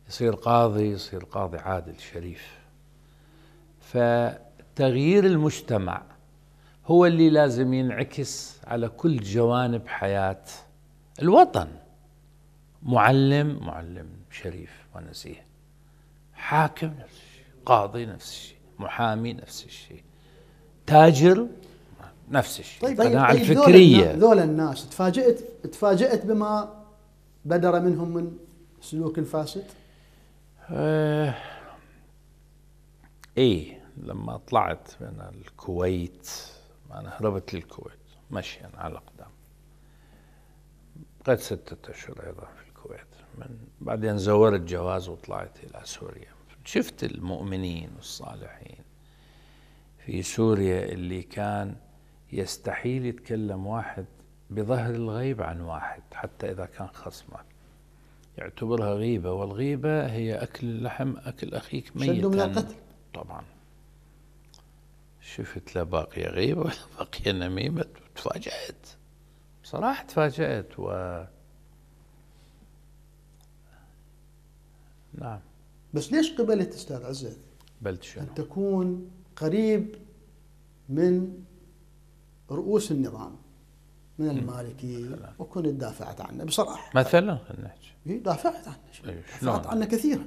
يصير قاضي يصير قاضي عادل شريف فتغيير المجتمع هو اللي لازم ينعكس على كل جوانب حياة الوطن معلم معلم شريف ونزيه حاكم نفس الشيء قاضي نفس الشيء محامي نفس الشيء تاجر نفس الشيء طيب القناعه طيب, طيب، الفكريه ذول الناس تفاجأت تفاجأت بما بدر منهم من سلوك الفاسد؟ آه ايه لما طلعت من الكويت انا هربت للكويت مشيا على الاقدام بقيت ستة اشهر ايضا في الكويت من بعدين زورت جواز وطلعت الى سوريا شفت المؤمنين والصالحين في سوريا اللي كان يستحيل يتكلم واحد بظهر الغيب عن واحد حتى إذا كان خصمه يعتبرها غيبة والغيبة هي أكل اللحم أكل أخيك ميتا شدوا من القتل طبعا شفت لا باقية غيبة ولا باقية نميمة تفاجأت بصراحة تفاجأت و نعم بس ليش قبلت استاذ عزت؟ بلت شنو؟ أن تكون قريب من رؤوس النظام من المالكي وكنت دافعت عنه بصراحه مثلا نحكي اي دافعت عنه دافعت عنه كثيرا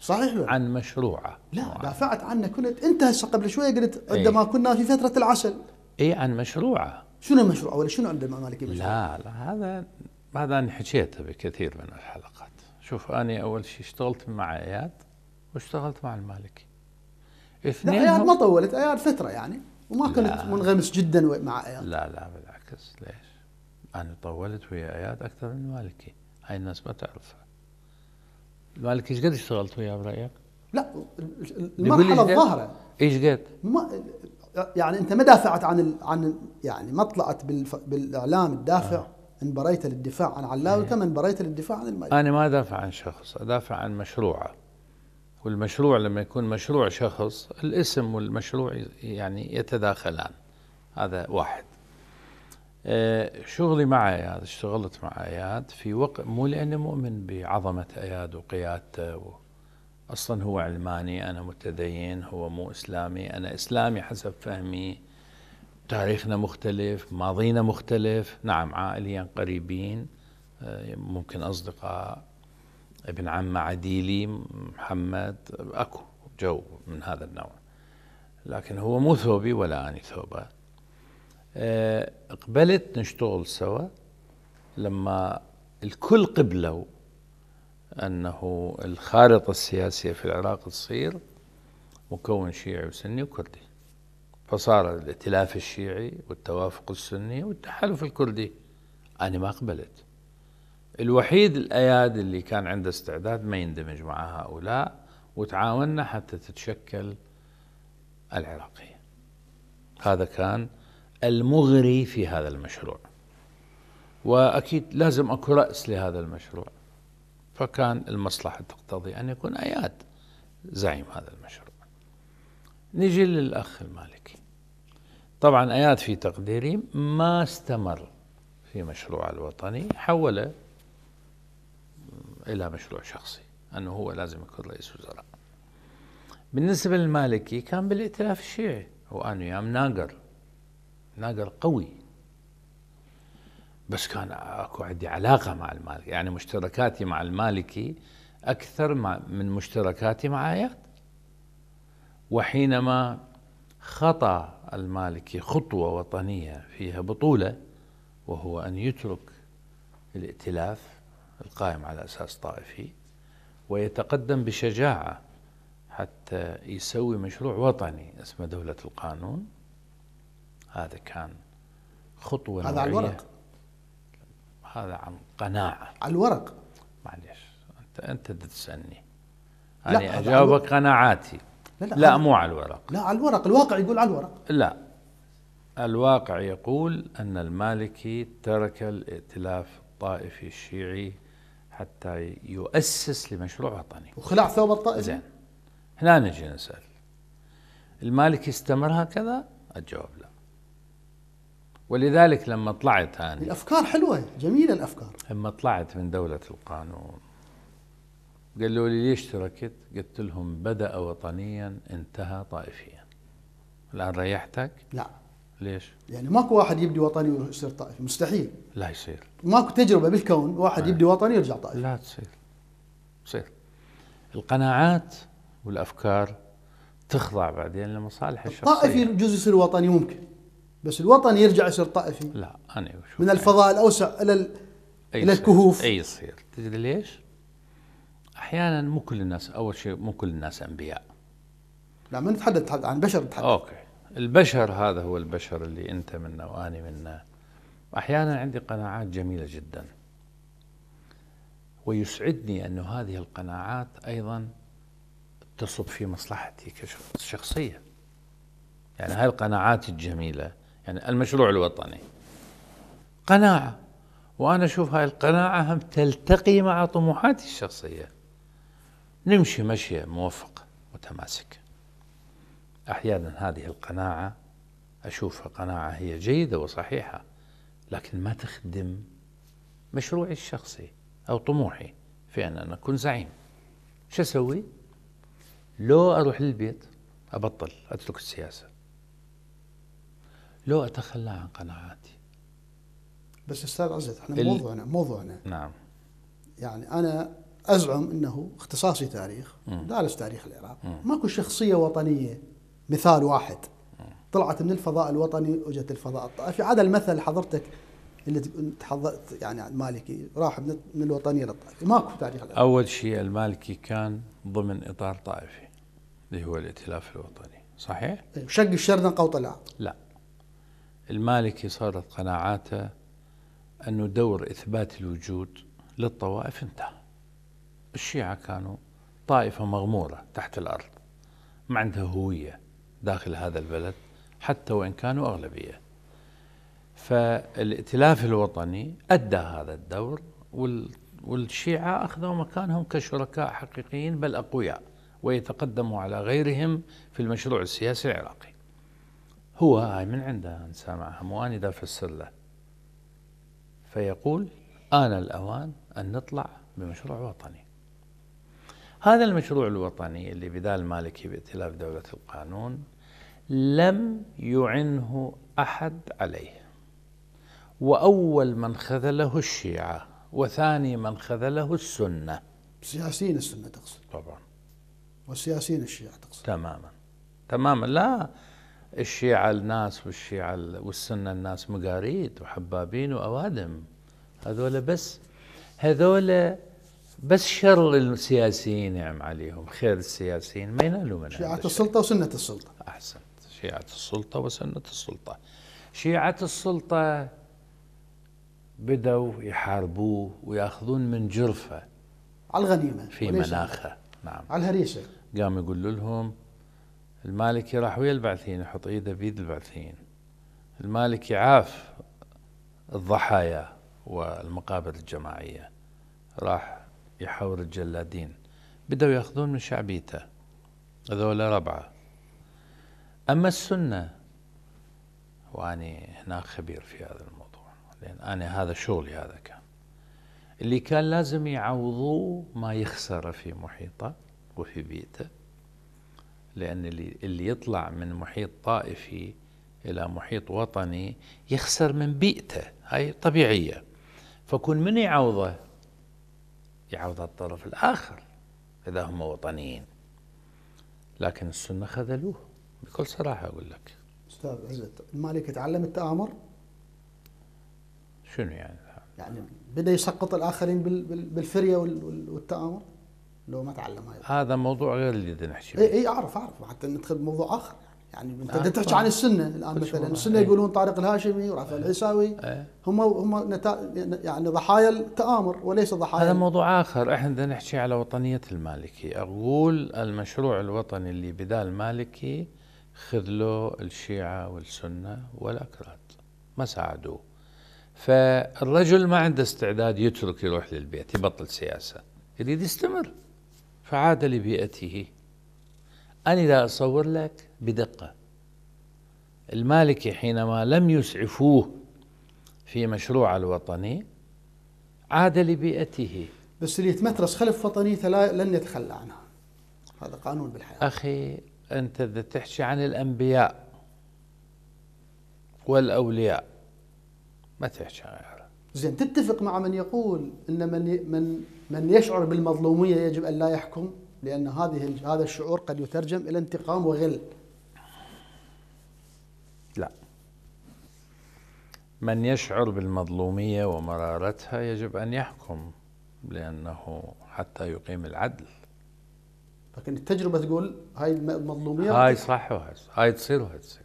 صحيح ولا عن مشروعه لا دافعت عنه كنت انت هسه قبل شويه قلت عندما إيه؟ كنا في فتره العسل اي عن مشروعه شنو المشروع ولا شنو عند المالكي مشروع؟ لا لا هذا هذا انا حكيته بكثير من الحلقات شوف انا اول شيء اشتغلت مع اياد واشتغلت مع المالكي اثنين اياد ما طولت اياد فتره يعني وما كنت منغمس جدا مع اياد لا لا بالعكس ليش؟ انا طولت ويا اياد اكثر من مالكي هاي الناس ما تعرفها مالكي ايش قد اشتغلت وياه برايك؟ لا المرحله الظاهره ايش قد؟ ما يعني انت ما دافعت عن عن يعني ما طلعت بالف... بالاعلام الدافع آه. انبريت للدفاع عن علاوي إيه. كما انبريت للدفاع عن المالكي انا ما ادافع عن شخص ادافع عن مشروعه والمشروع لما يكون مشروع شخص الاسم والمشروع يعني يتداخلان هذا واحد آه، شغلي مع اياد اشتغلت مع اياد في وقت مو لاني مؤمن بعظمه اياد وقيادته و... اصلا هو علماني انا متدين هو مو اسلامي انا اسلامي حسب فهمي تاريخنا مختلف ماضينا مختلف نعم عائليا قريبين آه، ممكن اصدقاء ابن عم عديلي محمد اكو جو من هذا النوع لكن هو مو ثوبي ولا اني ثوبه آه، قبلت نشتغل سوا لما الكل قبلوا انه الخارطه السياسيه في العراق تصير مكون شيعي وسني وكردي فصار الائتلاف الشيعي والتوافق السني والتحالف الكردي انا ما قبلت الوحيد الاياد اللي كان عنده استعداد ما يندمج مع هؤلاء وتعاوننا حتى تتشكل العراقيه هذا كان المغري في هذا المشروع واكيد لازم اكو راس لهذا المشروع فكان المصلحه تقتضي ان يكون اياد زعيم هذا المشروع نجي للاخ المالكي طبعا اياد في تقديري ما استمر في مشروع الوطني حوله إلى مشروع شخصي أنه هو لازم يكون رئيس وزراء بالنسبة للمالكي كان بالائتلاف الشيعي وأنا يام ناقر ناقر قوي بس كان اكو عندي علاقه مع المالكي يعني مشتركاتي مع المالكي اكثر من مشتركاتي مع اياد وحينما خطا المالكي خطوه وطنيه فيها بطوله وهو ان يترك الائتلاف القائم على أساس طائفي ويتقدم بشجاعة حتى يسوي مشروع وطني اسمه دولة القانون هذا كان خطوة هذا على الورق هذا عن قناعة على الورق معلش أنت أنت تسألني أنا يعني أجاوبك قناعاتي لا, لا, لا مو على الورق لا على الورق الواقع يقول على الورق لا الواقع يقول أن المالكي ترك الائتلاف الطائفي الشيعي حتى يؤسس لمشروع وطني وخلع ثوب الطائف زين هنا نجي نسال المالكي استمر هكذا الجواب لا ولذلك لما طلعت أنا الأفكار حلوة جميلة الأفكار لما طلعت من دولة القانون قالوا لي ليش تركت؟ قلت لهم بدأ وطنيا انتهى طائفيا الآن ريحتك؟ لا ليش؟ يعني ماكو واحد يبدي وطني ويصير طائفي مستحيل لا يصير ماكو تجربه بالكون واحد يبدي وطني ويرجع طائفي لا تصير تصير القناعات والافكار تخضع بعدين لمصالح الشخصيه الطائفي جزء يصير وطني ممكن بس الوطن يرجع يصير طائفي لا انا اشوف من الفضاء الاوسع الى الى الكهوف اي يصير تدري ليش؟ احيانا مو كل الناس اول شيء مو كل الناس انبياء لا ما نتحدث عن بشر نتحدث اوكي البشر هذا هو البشر اللي انت منا واني منا احيانا عندي قناعات جميله جدا ويسعدني أن هذه القناعات أيضا تصب في مصلحتي كشخصية يعني هاي القناعات الجميلة يعني المشروع الوطني قناعة وأنا أشوف هاي القناعة هم تلتقي مع طموحاتي الشخصية نمشي مشية موفقة متماسكة أحيانا هذه القناعة أشوفها قناعة هي جيدة وصحيحة لكن ما تخدم مشروعي الشخصي أو طموحي في أن أنا أكون زعيم شو أسوي؟ لو أروح للبيت أبطل أترك السياسة لو أتخلى عن قناعاتي بس أستاذ عزت احنا ال... موضوعنا موضوعنا نعم يعني أنا أزعم أنه اختصاصي تاريخ دارس تاريخ العراق ماكو شخصية وطنية مثال واحد طلعت من الفضاء الوطني وجت الفضاء الطائفي عدا المثل حضرتك اللي تحضرت يعني المالكي راح من الوطني للطائفي ماكو تاريخ اول شيء المالكي كان ضمن اطار طائفي اللي هو الائتلاف الوطني صحيح؟ طيب، شق الشرنقه وطلع لا المالكي صارت قناعاته انه دور اثبات الوجود للطوائف انتهى الشيعه كانوا طائفه مغموره تحت الارض ما عندها هويه داخل هذا البلد حتى وان كانوا اغلبيه. فالائتلاف الوطني ادى هذا الدور والشيعه اخذوا مكانهم كشركاء حقيقيين بل اقوياء ويتقدموا على غيرهم في المشروع السياسي العراقي. هو هاي من عنده نسمعهم وانا في له. فيقول آن الأوان أن نطلع بمشروع وطني هذا المشروع الوطني اللي بدال مالكي بائتلاف دولة القانون لم يعنه أحد عليه وأول من خذله الشيعة وثاني من خذله السنة سياسيين السنة تقصد طبعا والسياسيين الشيعة تقصد تماما تماما لا الشيعة الناس والشيعة والسنة الناس مقاريد وحبابين وأوادم هذول بس هذول بس شر السياسيين يعم عليهم خير السياسيين ما ينالوا منها شيعة السلطة وسنة السلطة أحسن شيعة السلطة وسنة السلطة شيعة السلطة بدوا يحاربوه وياخذون من جرفه على الغنيمه في مناخه نعم على الهريشه قام يقول لهم المالكي راح ويا البعثين يحط ايده بيد البعثين المالكي عاف الضحايا والمقابر الجماعيه راح يحاور الجلادين بدأوا ياخذون من شعبيته هذول ربعه أما السنة واني هناك خبير في هذا الموضوع لأن أنا هذا شغلي هذا كان اللي كان لازم يعوضوه ما يخسره في محيطه وفي بيته لأن اللي, اللي يطلع من محيط طائفي إلى محيط وطني يخسر من بيئته هاي طبيعية فكون من يعوضه يعوض الطرف الآخر إذا هم وطنيين لكن السنة خذلوه بكل صراحه اقول لك استاذ عزت المالك تعلم التامر شنو يعني يعني بدا يسقط الاخرين بالفريه والتامر لو ما تعلم هاي هذا موضوع غير اللي بدنا نحكي اي اي اعرف اعرف حتى ندخل بموضوع اخر يعني انت انت تحكي عن السنه الان مثلا السنه ايه. يقولون طارق الهاشمي ورافع إيه. العيساوي ايه. هم هم نتا... يعني ضحايا التامر وليس ضحايا هذا موضوع اخر احنا بدنا نحكي على وطنيه المالكي اقول المشروع الوطني اللي بدا المالكي خذلوا الشيعة والسنة والأكراد ما ساعدوه فالرجل ما عنده استعداد يترك يروح للبيت يبطل سياسة يريد يستمر فعاد لبيئته أنا لا أصور لك بدقة المالكي حينما لم يسعفوه في مشروع الوطني عاد لبيئته بس اللي يتمترس خلف وطنيته لن يتخلى عنها هذا قانون بالحياة أخي أنت إذا تحكي عن الأنبياء والأولياء ما تحكي عن غيره زين تتفق مع من يقول أن من من من يشعر بالمظلومية يجب أن لا يحكم لأن هذه هذا الشعور قد يترجم إلى انتقام وغل لا من يشعر بالمظلومية ومرارتها يجب أن يحكم لأنه حتى يقيم العدل لكن التجربه تقول هاي المظلوميه هاي صح هاي تصير وهاي تصير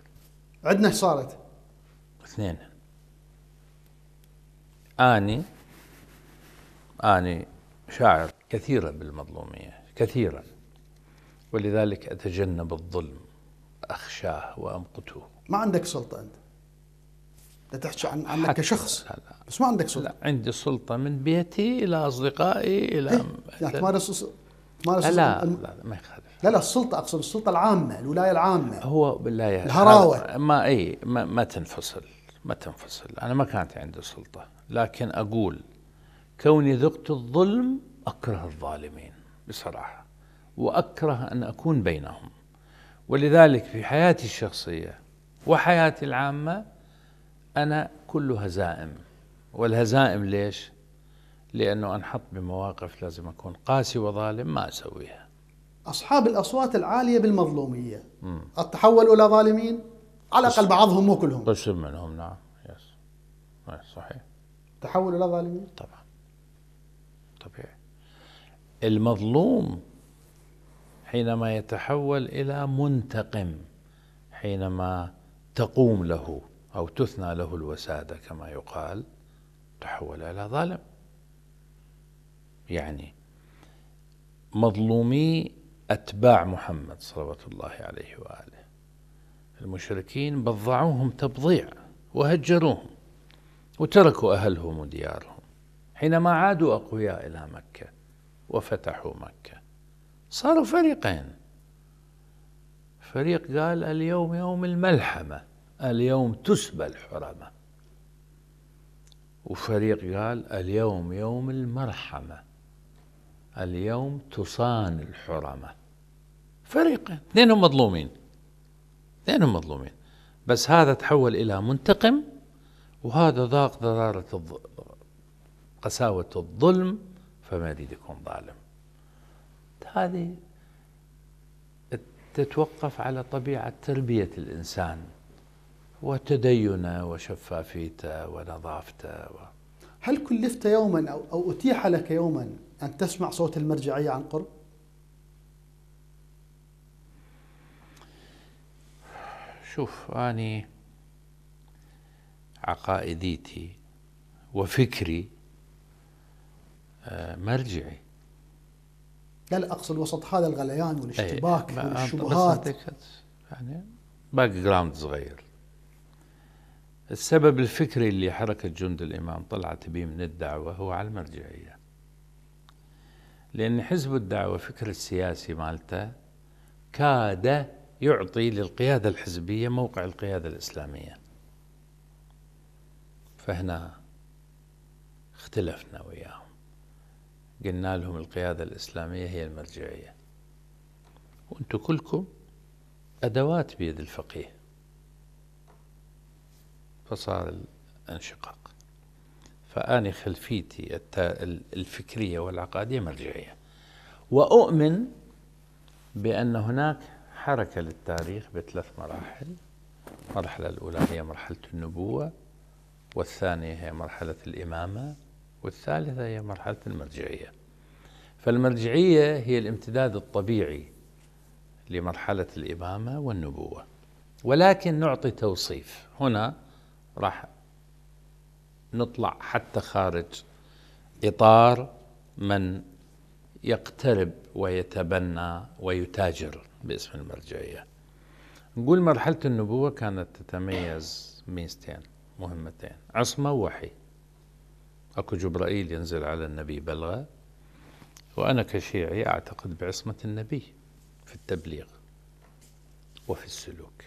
عندنا ايش صارت؟ اثنين اني اني شاعر كثيرا بالمظلوميه كثيرا ولذلك اتجنب الظلم اخشاه وامقته ما عندك سلطه انت انت تحكي عن عنك كشخص لا لا. بس ما عندك سلطه لا عندي سلطه من بيتي الى اصدقائي الى إيه؟ يعني تمارس ما لا, لا, لا ما يخالف لا لا السلطة أقصد السلطة العامة الولاية العامة هو بالله الهراوة ما أي ما, ما تنفصل ما تنفصل أنا ما كانت عندي سلطة لكن أقول كوني ذقت الظلم أكره الظالمين بصراحة وأكره أن أكون بينهم ولذلك في حياتي الشخصية وحياتي العامة أنا كلها هزائم والهزائم ليش؟ لأنه أنحط بمواقف لازم أكون قاسي وظالم ما أسويها أصحاب الأصوات العالية بالمظلومية قد تحولوا إلى ظالمين على الأقل بعضهم مو كلهم قسم منهم نعم يس صحيح تحولوا إلى ظالمين طبعا طبيعي المظلوم حينما يتحول إلى منتقم حينما تقوم له أو تثنى له الوسادة كما يقال تحول إلى ظالم يعني مظلومي أتباع محمد صلوات الله عليه وآله المشركين بضعوهم تبضيع وهجروهم وتركوا أهلهم وديارهم حينما عادوا أقوياء إلى مكة وفتحوا مكة صاروا فريقين فريق قال اليوم يوم الملحمة اليوم تسبى الحرمة وفريق قال اليوم يوم المرحمة اليوم تصان الحرمة اثنين اثنينهم مظلومين اثنينهم مظلومين بس هذا تحول إلى منتقم وهذا ذاق ضرارة الض... قساوة الظلم فما يريد يكون ظالم هذه تتوقف على طبيعة تربية الإنسان وتدينه وشفافيته ونظافته و... هل كلفت يوما أو, أو أتيح لك يوما أن تسمع صوت المرجعية عن قرب؟ شوف أني عقائديتي وفكري آه، مرجعي لا لا أقصد وسط هذا الغليان إيه، والاشتباك والشبهات يعني باك جراوند صغير السبب الفكري اللي حركة جند الإمام طلعت به من الدعوة هو على المرجعية لأن حزب الدعوة فكر السياسي مالته كاد يعطي للقيادة الحزبية موقع القيادة الإسلامية فهنا اختلفنا وياهم قلنا لهم القيادة الإسلامية هي المرجعية وانتم كلكم أدوات بيد الفقيه فصار الانشقاق فاني خلفيتي الفكرية والعقادية مرجعية وأؤمن بأن هناك حركة للتاريخ بثلاث مراحل المرحلة الأولى هي مرحلة النبوة والثانية هي مرحلة الإمامة والثالثة هي مرحلة المرجعية فالمرجعية هي الامتداد الطبيعي لمرحلة الإمامة والنبوة ولكن نعطي توصيف هنا راح نطلع حتى خارج إطار من يقترب ويتبنى ويتاجر باسم المرجعية نقول مرحلة النبوة كانت تتميز ميزتين مهمتين عصمة ووحي أكو جبرائيل ينزل على النبي بلغة وأنا كشيعي أعتقد بعصمة النبي في التبليغ وفي السلوك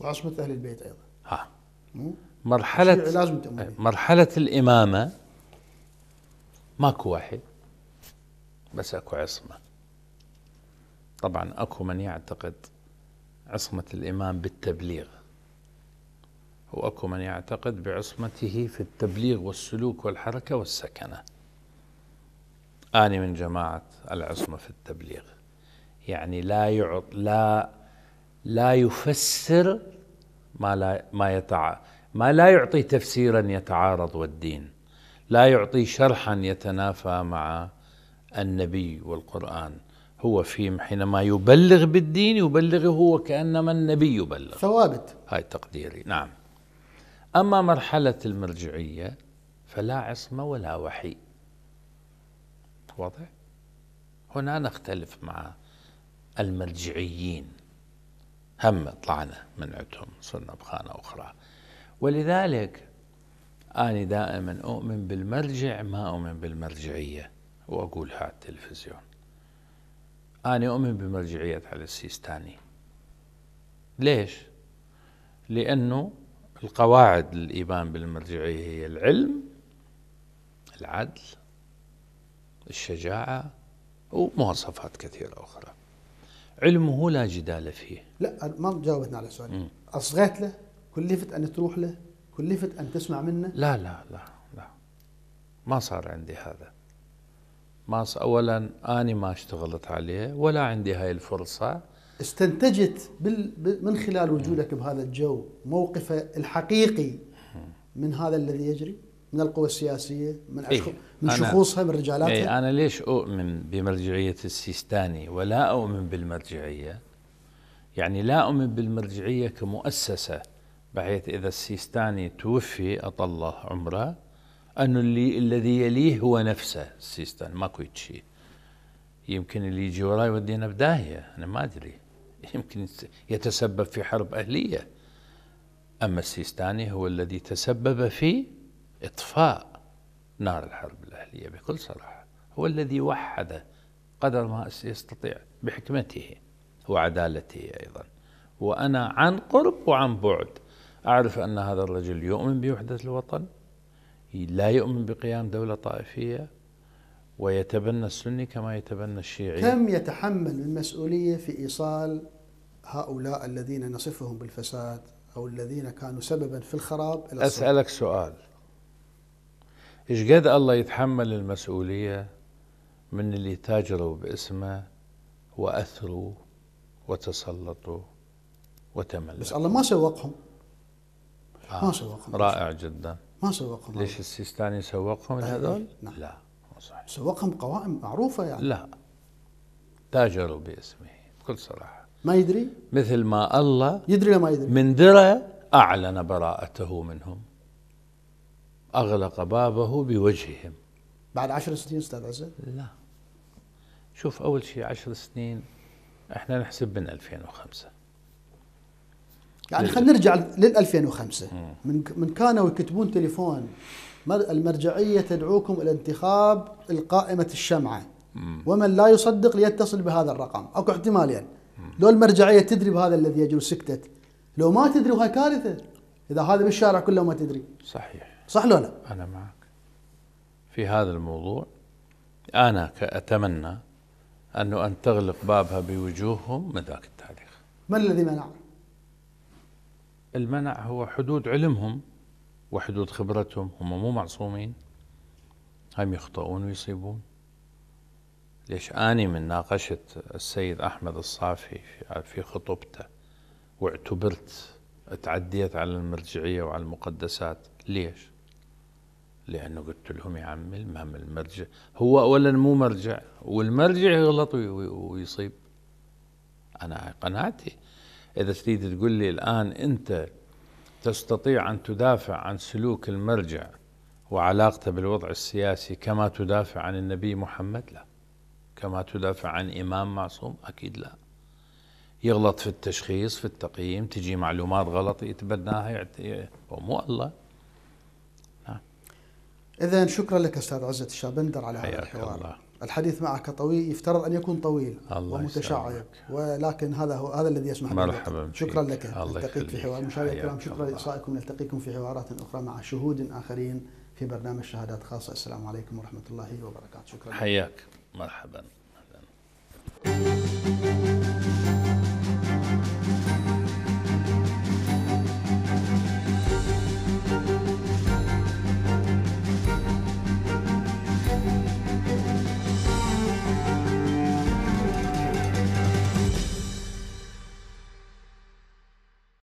وعصمة أهل البيت أيضا ها مرحلة لازم إيه، مرحلة الإمامة ماكو واحد بس اكو عصمة طبعا اكو من يعتقد عصمة الإمام بالتبليغ وأكو من يعتقد بعصمته في التبليغ والسلوك والحركة والسكنة أنا من جماعة العصمة في التبليغ يعني لا يعط لا لا يفسر ما لا ما يتعا ما لا يعطي تفسيرا يتعارض والدين لا يعطي شرحا يتنافى مع النبي والقرآن هو في حينما يبلغ بالدين يبلغه هو كأنما النبي يبلغ ثوابت هاي تقديري نعم أما مرحلة المرجعية فلا عصمة ولا وحي واضح؟ هنا نختلف مع المرجعيين هم طلعنا من عندهم صرنا بخانة أخرى ولذلك أنا دائما أؤمن بالمرجع ما أؤمن بالمرجعية وأقولها على التلفزيون أنا أؤمن بمرجعية علي السيستاني ليش؟ لأنه القواعد الإيمان بالمرجعية هي العلم العدل الشجاعة ومواصفات كثيرة أخرى علمه لا جدال فيه لا ما جاوبتنا على سؤالي أصغيت له كلفت ان تروح له كلفت ان تسمع منه لا لا لا لا ما صار عندي هذا ما اولا اني ما اشتغلت عليه ولا عندي هاي الفرصه استنتجت بال... من خلال وجودك بهذا الجو موقفه الحقيقي من هذا الذي يجري من القوى السياسيه من إيه؟ من شخوصها من رجالاتها إيه انا ليش اؤمن بمرجعيه السيستاني ولا اؤمن بالمرجعيه يعني لا اؤمن بالمرجعيه كمؤسسه بحيث إذا السيستاني توفي أطله عمره أنه اللي الذي يليه هو نفسه السيستاني ماكو شيء يمكن اللي يجي وراه يودينا بداهية أنا ما أدري يمكن يتسبب في حرب أهلية أما السيستاني هو الذي تسبب في إطفاء نار الحرب الأهلية بكل صراحة هو الذي وحد قدر ما يستطيع بحكمته وعدالته أيضا وأنا عن قرب وعن بعد أعرف أن هذا الرجل يؤمن بوحدة الوطن لا يؤمن بقيام دولة طائفية ويتبنى السني كما يتبنى الشيعي كم يتحمل المسؤولية في إيصال هؤلاء الذين نصفهم بالفساد أو الذين كانوا سببا في الخراب إلى أسألك سؤال إيش قد الله يتحمل المسؤولية من اللي تاجروا باسمه وأثروا وتسلطوا وتملكوا بس الله ما سوقهم آه. ما سوقهم رائع جدا ما سوقهم ليش السيستاني سوقهم لهذول؟ نعم. لا مو صحيح سوقهم قوائم معروفه يعني لا تاجروا باسمه بكل صراحه ما يدري مثل ما الله يدري ما يدري من درى اعلن براءته منهم اغلق بابه بوجههم بعد عشر سنين استاذ عزت؟ لا شوف اول شيء عشر سنين احنا نحسب من 2005 يعني خلينا نرجع لل 2005 من من كانوا يكتبون تليفون المرجعيه تدعوكم الى انتخاب القائمه الشمعه ومن لا يصدق ليتصل بهذا الرقم اكو احتمالين يعني. لو المرجعيه تدري بهذا الذي يجري سكتت لو ما تدري وهي كارثه اذا هذا بالشارع كله ما تدري صحيح صح لو لا انا معك في هذا الموضوع انا اتمنى انه ان تغلق بابها بوجوههم من ذاك التاريخ ما الذي منع المنع هو حدود علمهم وحدود خبرتهم هم مو معصومين هم يخطئون ويصيبون ليش أني من ناقشت السيد أحمد الصافي في خطبته واعتبرت تعديت على المرجعية وعلى المقدسات ليش؟ لأنه قلت لهم يا عمي المهم المرجع هو أولا مو مرجع والمرجع يغلط ويصيب أنا قناعتي إذا تريد تقول لي الآن أنت تستطيع أن تدافع عن سلوك المرجع وعلاقته بالوضع السياسي كما تدافع عن النبي محمد لا كما تدافع عن إمام معصوم أكيد لا يغلط في التشخيص في التقييم تجي معلومات غلط يتبناها مو الله نعم. إذا شكرا لك أستاذ عزة الشابندر على هذا الحوار الله. الحديث معك طويل يفترض ان يكون طويل ومتشعب ولكن هذا هو هذا الذي يسمح مرحبا بك. شكرا لك نلتقيك في حوار مشاهدينا الكرام شكرا لاصائكم نلتقيكم في حوارات اخرى مع شهود اخرين في برنامج شهادات خاصه السلام عليكم ورحمه الله وبركاته شكرا حياك مرحبا, مرحباً.